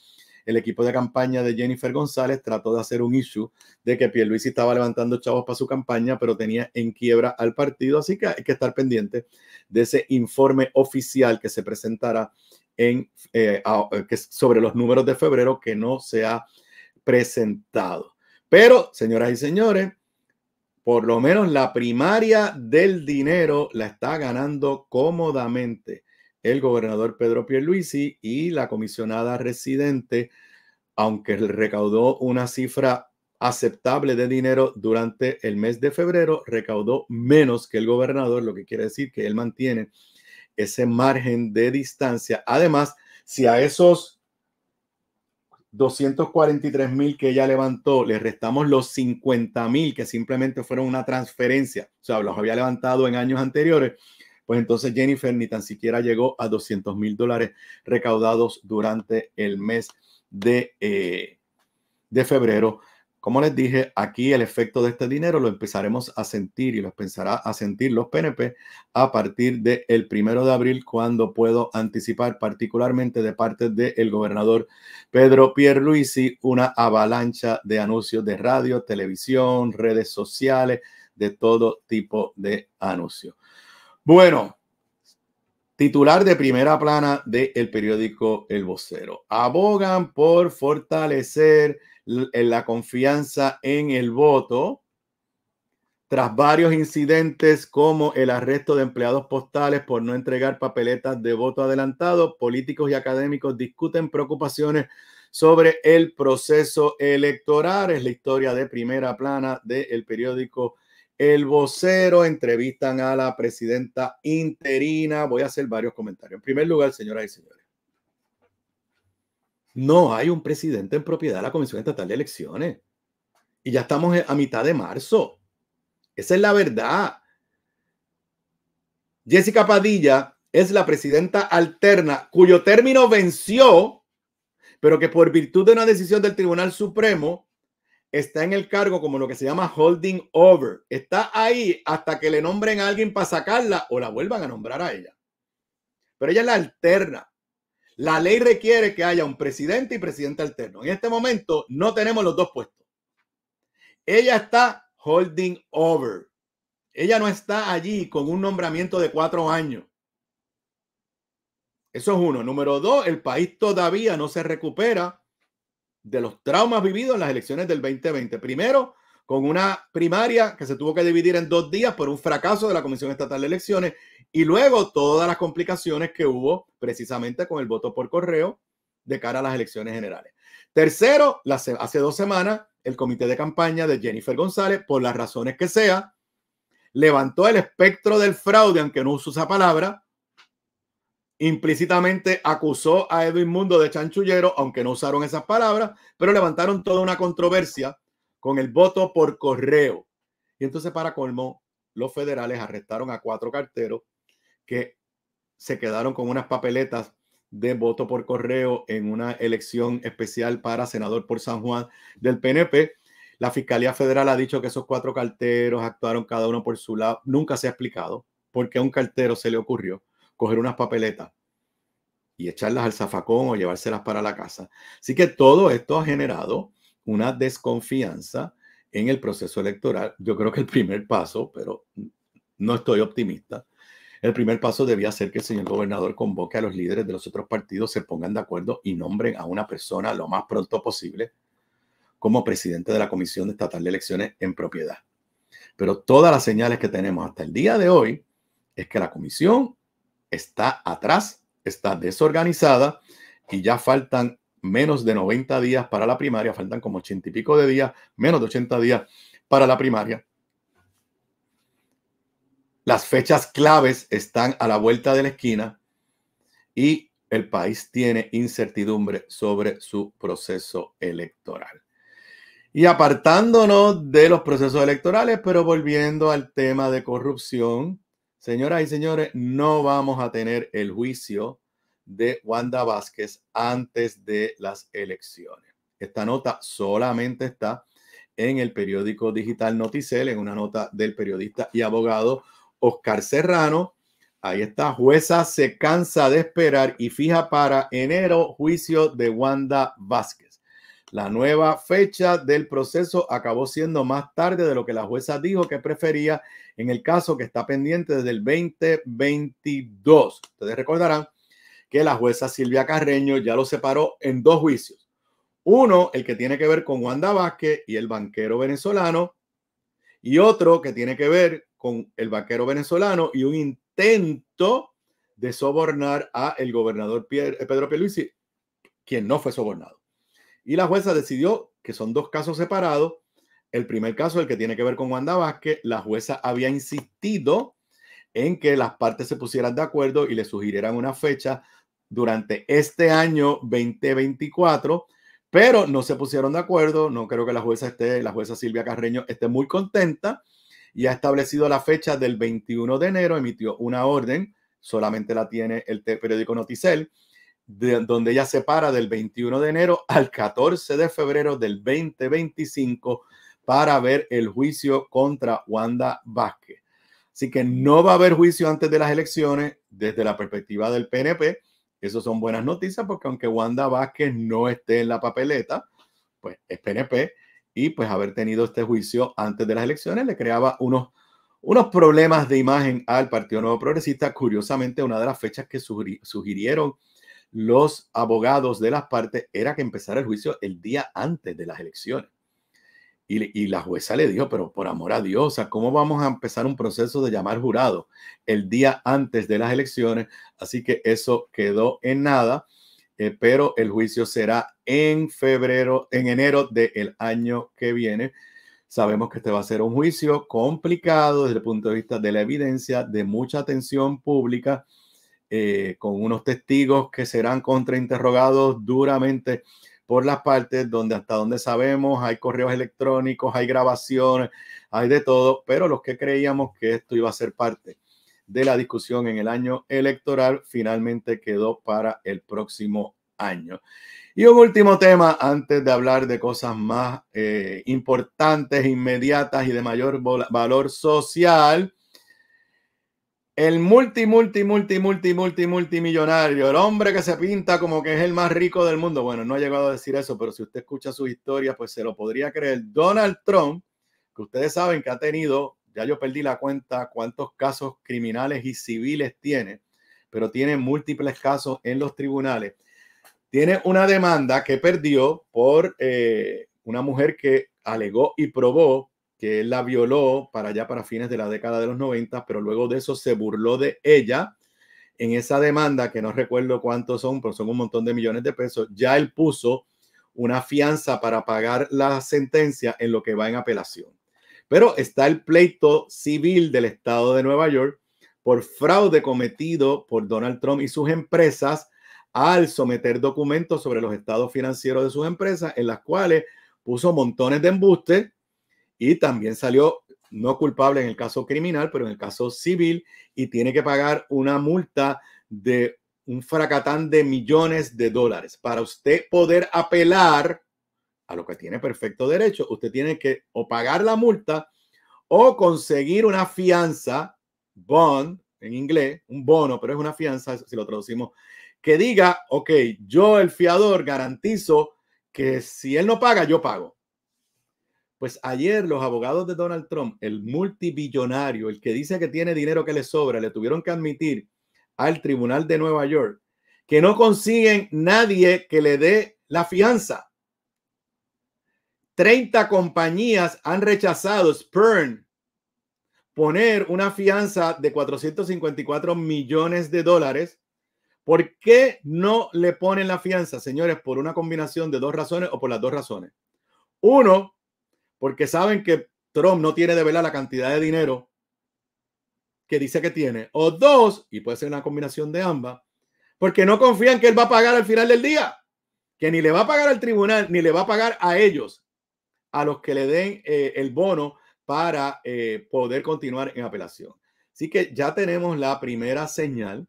el equipo de campaña de Jennifer González trató de hacer un issue de que Pierluisi estaba levantando chavos para su campaña, pero tenía en quiebra al partido, así que hay que estar pendiente de ese informe oficial que se presentará eh, eh, sobre los números de febrero que no se ha presentado. Pero, señoras y señores, por lo menos la primaria del dinero la está ganando cómodamente el gobernador Pedro Pierluisi y la comisionada residente, aunque recaudó una cifra aceptable de dinero durante el mes de febrero, recaudó menos que el gobernador, lo que quiere decir que él mantiene ese margen de distancia. Además, si a esos 243 mil que ella levantó le restamos los 50 mil que simplemente fueron una transferencia, o sea, los había levantado en años anteriores, pues entonces Jennifer ni tan siquiera llegó a 200 mil dólares recaudados durante el mes de, eh, de febrero. Como les dije, aquí el efecto de este dinero lo empezaremos a sentir y lo empezará a sentir los PNP a partir del primero de abril, cuando puedo anticipar, particularmente de parte del gobernador Pedro Pierluisi, una avalancha de anuncios de radio, televisión, redes sociales, de todo tipo de anuncios. Bueno, Titular de primera plana del periódico El Vocero. Abogan por fortalecer eh, la confianza en el voto tras varios incidentes como el arresto de empleados postales por no entregar papeletas de voto adelantado, políticos y académicos discuten preocupaciones sobre el proceso electoral. Es la historia de primera plana del periódico el vocero entrevistan a la presidenta interina. Voy a hacer varios comentarios. En primer lugar, señoras y señores, no hay un presidente en propiedad de la Comisión Estatal de Elecciones. Y ya estamos a mitad de marzo. Esa es la verdad. Jessica Padilla es la presidenta alterna cuyo término venció, pero que por virtud de una decisión del Tribunal Supremo está en el cargo como lo que se llama holding over. Está ahí hasta que le nombren a alguien para sacarla o la vuelvan a nombrar a ella. Pero ella es la alterna. La ley requiere que haya un presidente y presidente alterno. En este momento no tenemos los dos puestos. Ella está holding over. Ella no está allí con un nombramiento de cuatro años. Eso es uno. Número dos, el país todavía no se recupera de los traumas vividos en las elecciones del 2020. Primero, con una primaria que se tuvo que dividir en dos días por un fracaso de la Comisión Estatal de Elecciones y luego todas las complicaciones que hubo precisamente con el voto por correo de cara a las elecciones generales. Tercero, hace dos semanas, el comité de campaña de Jennifer González, por las razones que sea, levantó el espectro del fraude, aunque no uso esa palabra, implícitamente acusó a Edwin Mundo de chanchullero, aunque no usaron esas palabras, pero levantaron toda una controversia con el voto por correo. Y entonces, para colmo, los federales arrestaron a cuatro carteros que se quedaron con unas papeletas de voto por correo en una elección especial para senador por San Juan del PNP. La Fiscalía Federal ha dicho que esos cuatro carteros actuaron cada uno por su lado. Nunca se ha explicado por qué a un cartero se le ocurrió coger unas papeletas y echarlas al zafacón o llevárselas para la casa. Así que todo esto ha generado una desconfianza en el proceso electoral. Yo creo que el primer paso, pero no estoy optimista, el primer paso debía ser que el señor gobernador convoque a los líderes de los otros partidos, se pongan de acuerdo y nombren a una persona lo más pronto posible como presidente de la Comisión Estatal de Elecciones en propiedad. Pero todas las señales que tenemos hasta el día de hoy es que la comisión está atrás, está desorganizada y ya faltan menos de 90 días para la primaria, faltan como 80 y pico de días, menos de 80 días para la primaria. Las fechas claves están a la vuelta de la esquina y el país tiene incertidumbre sobre su proceso electoral. Y apartándonos de los procesos electorales, pero volviendo al tema de corrupción, Señoras y señores, no vamos a tener el juicio de Wanda Vázquez antes de las elecciones. Esta nota solamente está en el periódico digital Noticel, en una nota del periodista y abogado Oscar Serrano. Ahí está, jueza se cansa de esperar y fija para enero juicio de Wanda Vázquez. La nueva fecha del proceso acabó siendo más tarde de lo que la jueza dijo que prefería en el caso que está pendiente desde el 2022. Ustedes recordarán que la jueza Silvia Carreño ya lo separó en dos juicios. Uno, el que tiene que ver con Wanda Vázquez y el banquero venezolano, y otro que tiene que ver con el banquero venezolano y un intento de sobornar a el gobernador eh, Pedro Pierluisi, quien no fue sobornado. Y la jueza decidió que son dos casos separados el primer caso, el que tiene que ver con Wanda Vázquez, la jueza había insistido en que las partes se pusieran de acuerdo y le sugirieran una fecha durante este año 2024, pero no se pusieron de acuerdo. No creo que la jueza esté, la jueza Silvia Carreño esté muy contenta y ha establecido la fecha del 21 de enero, emitió una orden, solamente la tiene el periódico Noticel, de, donde ella para del 21 de enero al 14 de febrero del 2025 para ver el juicio contra Wanda Vázquez. Así que mm. no va a haber juicio antes de las elecciones desde la perspectiva del PNP. Eso son buenas noticias porque aunque Wanda Vázquez no esté en la papeleta, pues es PNP y pues haber tenido este juicio antes de las elecciones le creaba unos, unos problemas de imagen al Partido Nuevo Progresista. Curiosamente, una de las fechas que sugirieron los abogados de las partes era que empezara el juicio el día antes de las elecciones. Y, la jueza le dijo, pero por amor a Dios, ¿cómo vamos a empezar un proceso de llamar jurado el día antes de las elecciones? Así que eso quedó en nada, eh, pero el juicio será en febrero, en enero del año que viene. Sabemos que este va a ser un juicio complicado desde el punto de vista de la evidencia, de mucha atención pública, eh, con unos testigos que serán contrainterrogados duramente por las partes donde hasta donde sabemos hay correos electrónicos, hay grabaciones, hay de todo, pero los que creíamos que esto iba a ser parte de la discusión en el año electoral finalmente quedó para el próximo año. Y un último tema antes de hablar de cosas más eh, importantes, inmediatas y de mayor valor social. El multi, multi, multi, multi, multi, multimillonario, el hombre que se pinta como que es el más rico del mundo. Bueno, no ha llegado a decir eso, pero si usted escucha su historia, pues se lo podría creer. Donald Trump, que ustedes saben que ha tenido, ya yo perdí la cuenta cuántos casos criminales y civiles tiene, pero tiene múltiples casos en los tribunales. Tiene una demanda que perdió por eh, una mujer que alegó y probó que él la violó para allá para fines de la década de los 90, pero luego de eso se burló de ella. En esa demanda, que no recuerdo cuántos son, pero son un montón de millones de pesos, ya él puso una fianza para pagar la sentencia en lo que va en apelación. Pero está el pleito civil del estado de Nueva York por fraude cometido por Donald Trump y sus empresas al someter documentos sobre los estados financieros de sus empresas, en las cuales puso montones de embustes y también salió no culpable en el caso criminal, pero en el caso civil y tiene que pagar una multa de un fracatán de millones de dólares. Para usted poder apelar a lo que tiene perfecto derecho, usted tiene que o pagar la multa o conseguir una fianza, bond en inglés, un bono, pero es una fianza si lo traducimos, que diga, ok, yo el fiador garantizo que si él no paga, yo pago. Pues ayer los abogados de Donald Trump, el multibillonario, el que dice que tiene dinero que le sobra, le tuvieron que admitir al Tribunal de Nueva York que no consiguen nadie que le dé la fianza. 30 compañías han rechazado Spurn, poner una fianza de 454 millones de dólares. ¿Por qué no le ponen la fianza, señores? Por una combinación de dos razones o por las dos razones. Uno, porque saben que Trump no tiene de verdad la cantidad de dinero que dice que tiene, o dos, y puede ser una combinación de ambas, porque no confían que él va a pagar al final del día, que ni le va a pagar al tribunal, ni le va a pagar a ellos, a los que le den eh, el bono para eh, poder continuar en apelación. Así que ya tenemos la primera señal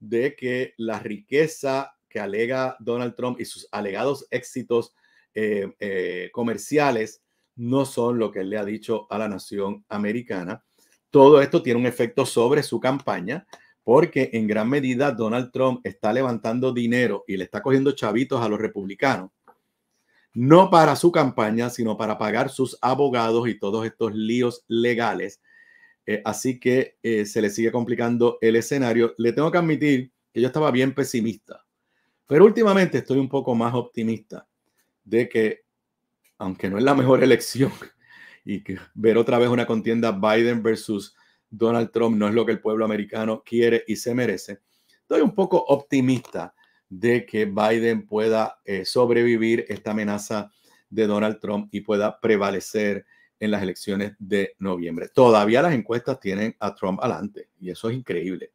de que la riqueza que alega Donald Trump y sus alegados éxitos eh, comerciales no son lo que él le ha dicho a la nación americana. Todo esto tiene un efecto sobre su campaña porque en gran medida Donald Trump está levantando dinero y le está cogiendo chavitos a los republicanos, no para su campaña, sino para pagar sus abogados y todos estos líos legales. Eh, así que eh, se le sigue complicando el escenario. Le tengo que admitir que yo estaba bien pesimista, pero últimamente estoy un poco más optimista de que aunque no es la mejor (laughs) elección, y que ver otra vez una contienda Biden versus Donald Trump no es lo que el pueblo americano quiere y se merece, estoy un poco optimista de que Biden pueda eh, sobrevivir esta amenaza de Donald Trump y pueda prevalecer en las elecciones de noviembre. Todavía las encuestas tienen a Trump adelante y eso es increíble.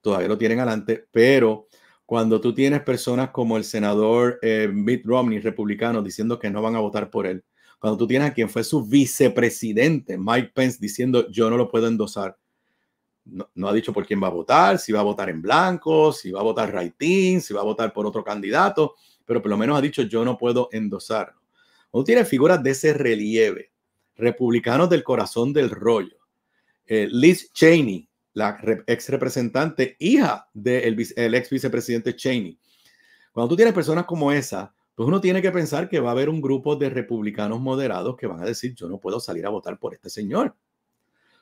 Todavía lo tienen adelante, pero cuando tú tienes personas como el senador eh, Mitt Romney, republicano, diciendo que no van a votar por él, cuando tú tienes a quien fue su vicepresidente, Mike Pence, diciendo yo no lo puedo endosar, no, ha dicho por quién va a votar, si va a votar en blanco, si va a votar Raitín, si va a votar por otro candidato, pero por lo menos ha dicho yo no puedo endosarlo. Cuando tienes figuras de ese relieve, republicanos del corazón del rollo, eh, Liz Cheney, la ex representante, hija del ex vicepresidente Cheney. Cuando tú tienes personas como esa, pues uno tiene que pensar que va a haber un grupo de republicanos moderados que van a decir, yo no puedo salir a votar por este señor.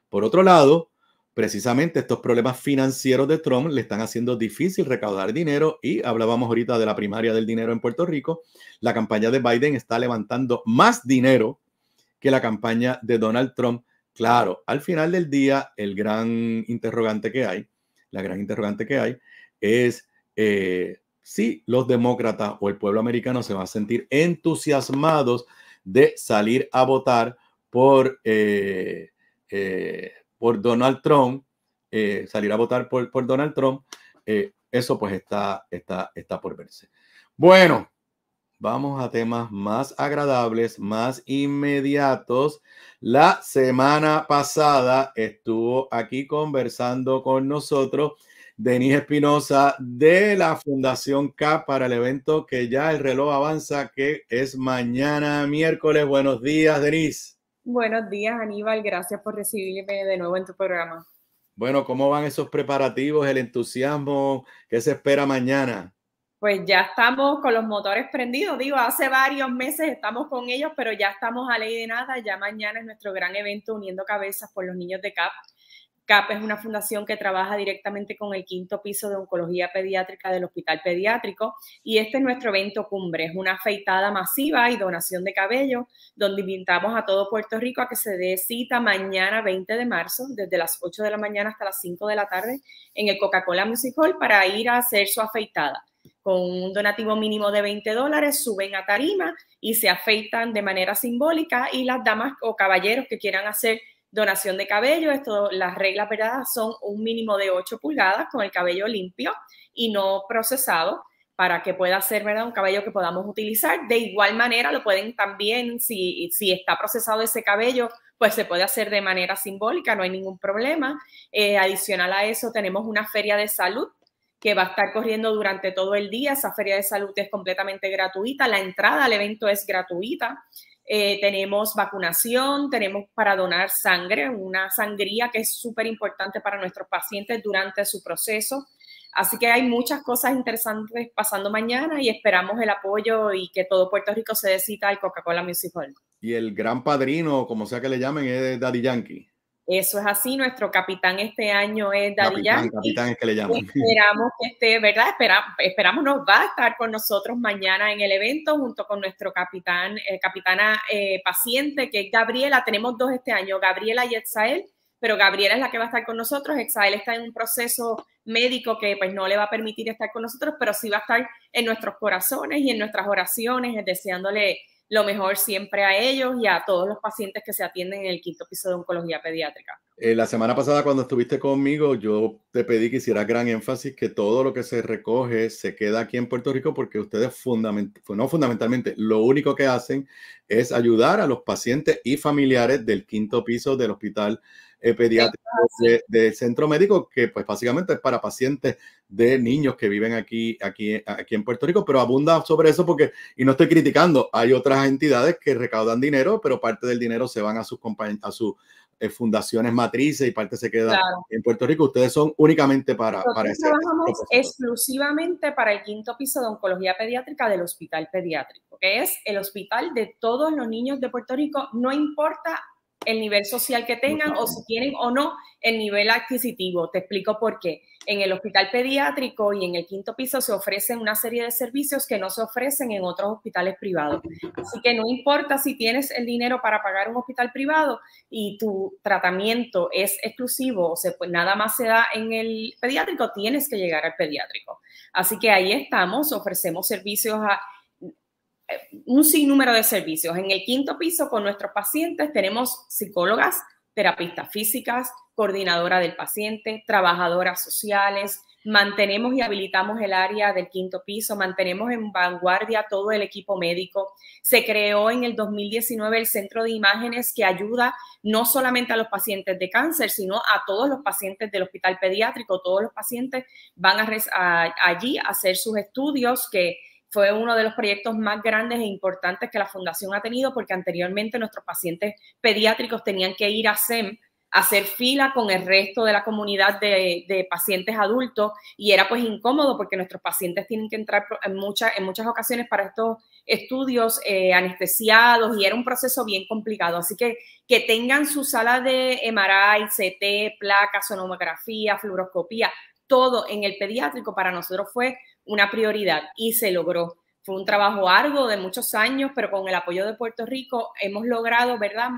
Por otro lado, precisamente estos problemas financieros de Trump le están haciendo difícil recaudar dinero y hablábamos ahorita de la primaria del dinero en Puerto Rico, la campaña de Biden está levantando más dinero que la campaña de Donald Trump Claro, al final del día, el gran interrogante que hay, la gran interrogante que hay es eh, si los demócratas o el pueblo americano se van a sentir entusiasmados de salir a votar por, eh, eh, por Donald Trump, salir a votar por, Donald Trump. eso pues está, está, está por verse. Bueno, vamos a temas más agradables, más inmediatos. La semana pasada estuvo aquí conversando con nosotros Denis Espinosa de la Fundación K para el evento que ya el reloj avanza, que es mañana miércoles. Buenos días, Denis. Buenos días, Aníbal. Gracias por recibirme de nuevo en tu programa. Bueno, ¿cómo van esos preparativos, el entusiasmo? que se espera mañana? pues ya estamos con los motores prendidos. Digo, hace varios meses estamos con ellos, pero ya estamos a ley de nada. Ya mañana es nuestro gran evento Uniendo Cabezas por los Niños de CAP. CAP es una fundación que trabaja directamente con el quinto piso de oncología pediátrica del Hospital Pediátrico y este es nuestro evento cumbre, es una afeitada masiva y donación de cabello donde invitamos a todo Puerto Rico a que se dé cita mañana 20 de marzo desde las 8 de la mañana hasta las 5 de la tarde en el Coca-Cola Music Hall para ir a hacer su afeitada con un donativo mínimo de 20 dólares, suben a tarima y se afeitan de manera simbólica y las damas o caballeros que quieran hacer donación de cabello, esto, las reglas ¿verdad? son un mínimo de 8 pulgadas con el cabello limpio y no procesado para que pueda ser ¿verdad? un cabello que podamos utilizar. De igual manera, lo pueden también, si, si está procesado ese cabello, pues se puede hacer de manera simbólica, no hay ningún problema. Eh, adicional a eso, tenemos una feria de salud que va a estar corriendo durante todo el día. Esa feria de salud es completamente gratuita, la entrada al evento es gratuita. Eh, tenemos vacunación, tenemos para donar sangre, una sangría que es súper importante para nuestros pacientes durante su proceso. Así que hay muchas cosas interesantes pasando mañana y esperamos el apoyo y que todo Puerto Rico se dé al Coca-Cola Music Hall. Y el gran padrino, como sea que le llamen, es Daddy Yankee. Eso es así, nuestro capitán este año es Daddy capitán, es que le Esperamos que esté, ¿verdad? Espera, esperamos nos va a estar con nosotros mañana en el evento junto con nuestro capitán, eh, capitana eh, paciente que es Gabriela. Tenemos dos este año, Gabriela y Exael, pero Gabriela es la que va a estar con nosotros. Exael está en un proceso médico que pues no le va a permitir estar con nosotros, pero sí va a estar en nuestros corazones y en nuestras oraciones, eh, deseándole lo mejor siempre a ellos y a todos los pacientes que se atienden en el quinto piso de oncología pediátrica. Eh, la semana pasada cuando estuviste conmigo, yo te pedí que hiciera gran énfasis que todo lo que se recoge se queda aquí en Puerto Rico porque ustedes no fundamentalmente, lo único que hacen es ayudar a los pacientes y familiares del quinto piso del hospital eh, pediátrico de centro médico, que pues básicamente es para pacientes de niños que viven aquí, aquí, aquí en Puerto Rico, pero abunda sobre eso porque, y no estoy criticando, hay otras entidades que recaudan dinero, pero parte del dinero se van a sus, a sus eh, fundaciones matrices y parte se queda en Puerto Rico. Ustedes son únicamente para, trabajamos exclusivamente para el quinto piso de oncología pediátrica del hospital pediátrico, que es el hospital de todos los niños de Puerto Rico, no importa el nivel social que tengan o si tienen o no el nivel adquisitivo. Te explico por qué. En el hospital pediátrico y en el quinto piso se ofrecen una serie de servicios que no se ofrecen en otros hospitales privados. Así que no importa si tienes el dinero para pagar un hospital privado y tu tratamiento es exclusivo o sea, pues, nada más se da en el pediátrico, tienes que llegar al pediátrico. Así que ahí estamos, ofrecemos servicios a un sinnúmero de servicios. En el quinto piso con nuestros pacientes tenemos psicólogas, terapistas físicas, coordinadora del paciente, trabajadoras sociales, mantenemos y habilitamos el área del quinto piso, mantenemos en vanguardia todo el equipo médico. Se creó en el 2019 el centro de imágenes que ayuda no solamente a los pacientes de cáncer, sino a todos los pacientes del hospital pediátrico. Todos los pacientes van allí a hacer sus estudios que fue uno de los proyectos más grandes e importantes que la fundación ha tenido porque anteriormente nuestros pacientes pediátricos tenían que ir a SEM hacer fila con el resto de la comunidad de, pacientes adultos y era pues incómodo porque nuestros pacientes tienen que entrar en, muchas en muchas ocasiones para estos estudios eh, anestesiados y era un proceso bien complicado. Así que que tengan su sala de MRI, CT, placa, sonomografía, fluoroscopía, todo en el pediátrico para nosotros fue una prioridad y se logró. Fue un trabajo arduo de muchos años, pero con el apoyo de Puerto Rico hemos logrado, ¿verdad?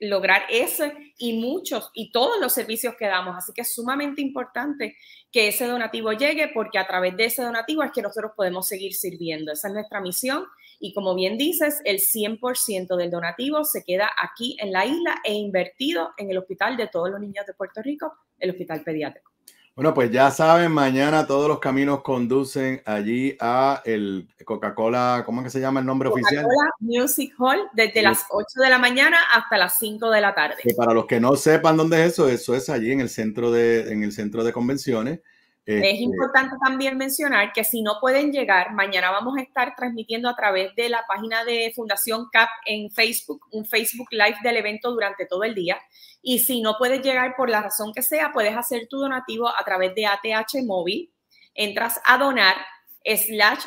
lograr ese y muchos y todos los servicios que damos. Así que es sumamente importante que ese donativo llegue porque a través de ese donativo es que nosotros podemos seguir sirviendo. Esa es nuestra misión y como bien dices, el 100% del donativo se queda aquí en la isla e invertido en el hospital de todos los niños de Puerto Rico, el hospital pediátrico. Bueno, pues ya saben, mañana todos los caminos conducen allí a el Coca-Cola, ¿cómo es que se llama el nombre oficial? Coca-Cola Music Hall, desde las 8 de la mañana hasta las 5 de la tarde. para los que no sepan dónde es eso, eso es allí en el centro en el centro de convenciones. Es este, importante también mencionar que si no pueden llegar, mañana vamos a estar transmitiendo a través de la página de Fundación CAP en Facebook, un Facebook Live del evento durante todo el día. Y si no puedes llegar por la razón que sea, puedes hacer tu donativo a través de ATH Móvil. Entras a donar slash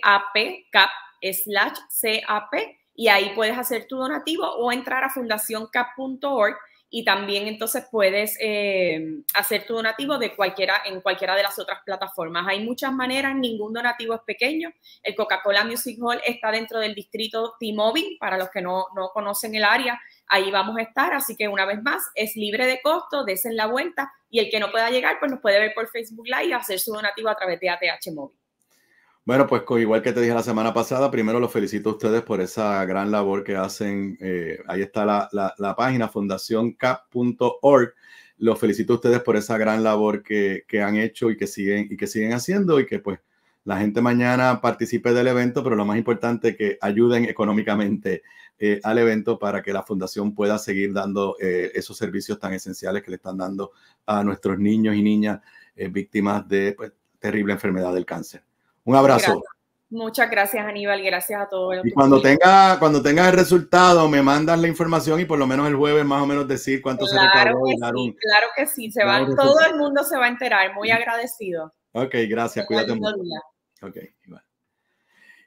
CAP, CAP slash CAP, y ahí puedes hacer tu donativo o entrar a fundacioncap.org y también entonces puedes eh, hacer tu donativo de cualquiera, en cualquiera de las otras plataformas. Hay muchas maneras, ningún donativo es pequeño. El Coca-Cola Music Hall está dentro del distrito T-Mobile, para los que no, no conocen el área, ahí vamos a estar. Así que una vez más, es libre de costo, desen la vuelta y el que no pueda llegar, pues nos puede ver por Facebook Live y hacer su donativo a través de ATH Móvil. Bueno, pues igual que te dije la semana pasada, primero los felicito a ustedes por esa gran labor que hacen. Eh, ahí está la, la, la página fundacioncap.org. Los felicito a ustedes por esa gran labor que, han hecho y que siguen y que siguen haciendo y que pues la gente mañana participe del evento, pero lo más importante que ayuden económicamente eh, al evento para que la fundación pueda seguir dando eh, esos servicios tan esenciales que le están dando a nuestros niños y niñas víctimas de pues, terrible enfermedad del cáncer. Un abrazo. Muchas gracias, Aníbal. Gracias a todos. Y cuando tenga, cuando tengas el resultado, me mandas la información y por lo menos el jueves más o menos decir cuánto se recaudó. Que sí, claro que sí, se todo el mundo se va a enterar. Muy agradecido. Ok, gracias. Cuídate mucho.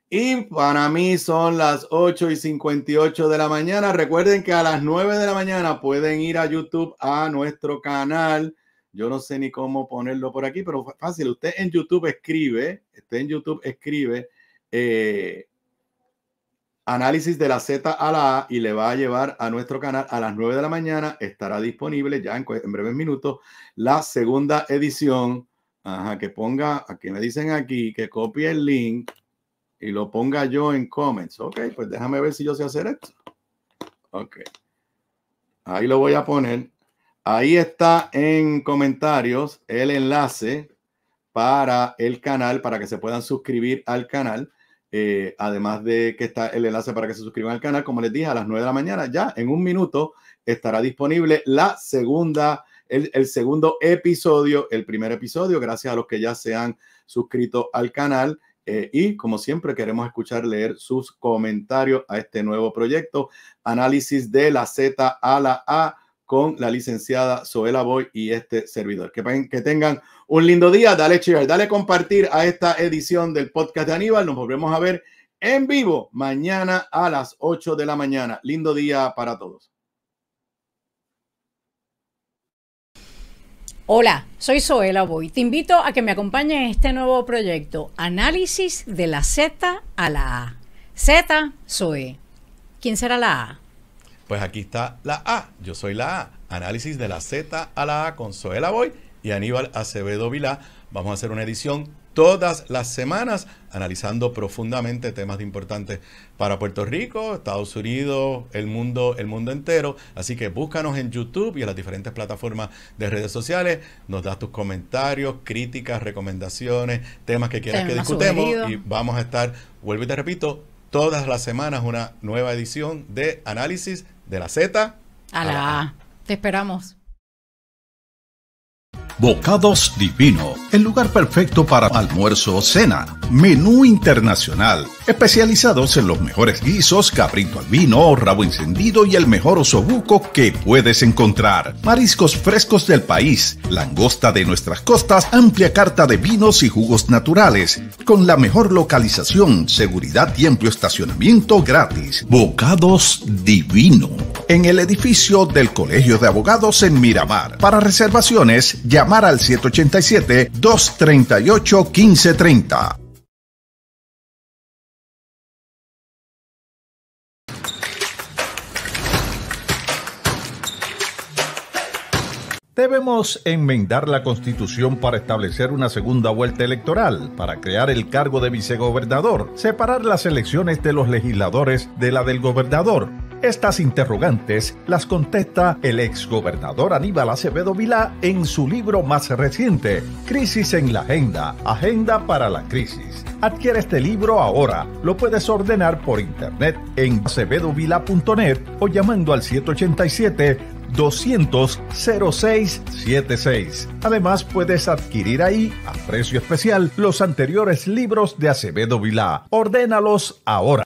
Y para mí son las 8 y 58 de la mañana. Recuerden que a las 9 de la mañana pueden ir a YouTube a nuestro canal yo no sé ni cómo ponerlo por aquí, pero fácil. Usted en YouTube escribe, usted en YouTube escribe eh, análisis de la Z a la A y le va a llevar a nuestro canal a las 9 de la mañana. Estará disponible ya en, en breves minutos la segunda edición. Ajá, que ponga, aquí me dicen aquí, que copie el link y lo ponga yo en comments. Ok, pues déjame ver si yo sé hacer esto. Ok. Ahí lo voy a poner. Ahí está en comentarios el enlace para el canal, para que se puedan suscribir al canal. Eh, además de que está el enlace para que se suscriban al canal, como les dije, a las 9 de la mañana, ya en un minuto estará disponible la segunda, el, segundo episodio, el primer episodio, gracias a los que ya se han suscrito al canal. Eh, y como siempre, queremos escuchar leer sus comentarios a este nuevo proyecto, análisis de la Z a la A con la licenciada Zoela Boy y este servidor. Que, tengan un lindo día, dale share, dale compartir a esta edición del podcast de Aníbal. Nos volvemos a ver en vivo mañana a las 8 de la mañana. Lindo día para todos. Hola, soy Zoela Boy. Te invito a que me acompañes en este nuevo proyecto, Análisis de la Z a la A. Z, Zoe. ¿Quién será la A? Pues aquí está la A. Yo soy la A. Análisis de la Z a la A con Zoela Boy y Aníbal Acevedo Vilá. Vamos a hacer una edición todas las semanas analizando profundamente temas importantes para Puerto Rico, Estados Unidos, el mundo, el mundo entero. Así que búscanos en YouTube y en las diferentes plataformas de redes sociales. Nos das tus comentarios, críticas, recomendaciones, temas que quieras que discutemos y vamos a estar, vuelvo y te repito, todas las semanas una nueva edición de análisis de la Z a, la A. Te esperamos. Bocados Divino, el lugar perfecto para almuerzo o cena. Menú internacional especializados en los mejores guisos, cabrito al vino, rabo encendido y el mejor osobuco que puedes encontrar. Mariscos frescos del país, langosta de nuestras costas, amplia carta de vinos y jugos naturales, con la mejor localización, seguridad y amplio estacionamiento gratis. Bocados divino. En el edificio del Colegio de Abogados en Miramar. Para reservaciones, llamar al 787 238 1530 Debemos enmendar la constitución para establecer una segunda vuelta electoral, para crear el cargo de vicegobernador, separar las elecciones de los legisladores de la del gobernador. Estas interrogantes las contesta el exgobernador Aníbal Acevedo Vilá en su libro más reciente, Crisis en la Agenda, Agenda para la Crisis. Adquiere este libro ahora, lo puedes ordenar por internet en acevedovila.net o llamando al 787 200 0676. Además, puedes adquirir ahí, a precio especial, los anteriores libros de Acevedo Vilá. Ordénalos ahora.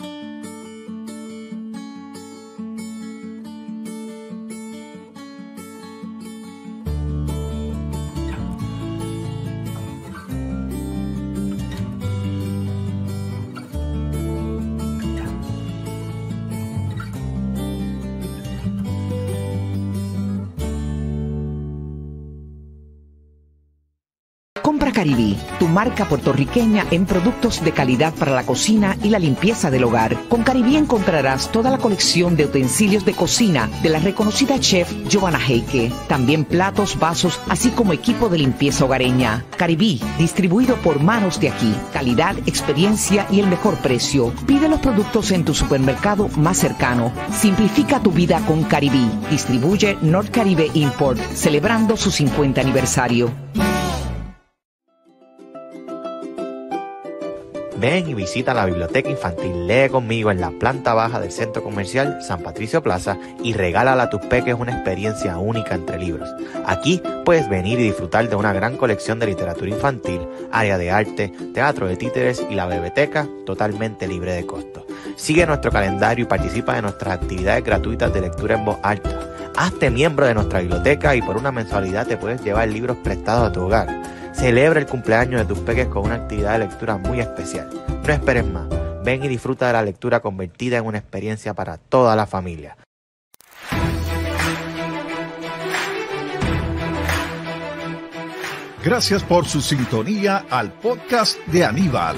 marca puertorriqueña en productos de calidad para la cocina y la limpieza del hogar. Con Caribí encontrarás toda la colección de utensilios de cocina de la reconocida chef Giovanna Heike. También platos, vasos, así como equipo de limpieza hogareña. Caribí, distribuido por manos de aquí. Calidad, experiencia y el mejor precio. Pide los productos en tu supermercado más cercano. Simplifica tu vida con Caribí. Distribuye North Caribe Import, celebrando su 50 aniversario. Ven y visita la biblioteca infantil Lee conmigo en la planta baja del centro comercial San Patricio Plaza y regálala a tus peques una experiencia única entre libros. Aquí puedes venir y disfrutar de una gran colección de literatura infantil, área de arte, teatro de títeres y la biblioteca totalmente libre de costo. Sigue nuestro calendario y participa de nuestras actividades gratuitas de lectura en voz alta. Hazte miembro de nuestra biblioteca y por una mensualidad te puedes llevar libros prestados a tu hogar. Celebra el cumpleaños de tus peques con una actividad de lectura muy especial. No esperes más. Ven y disfruta de la lectura convertida en una experiencia para toda la familia. Gracias por su sintonía al podcast de Aníbal.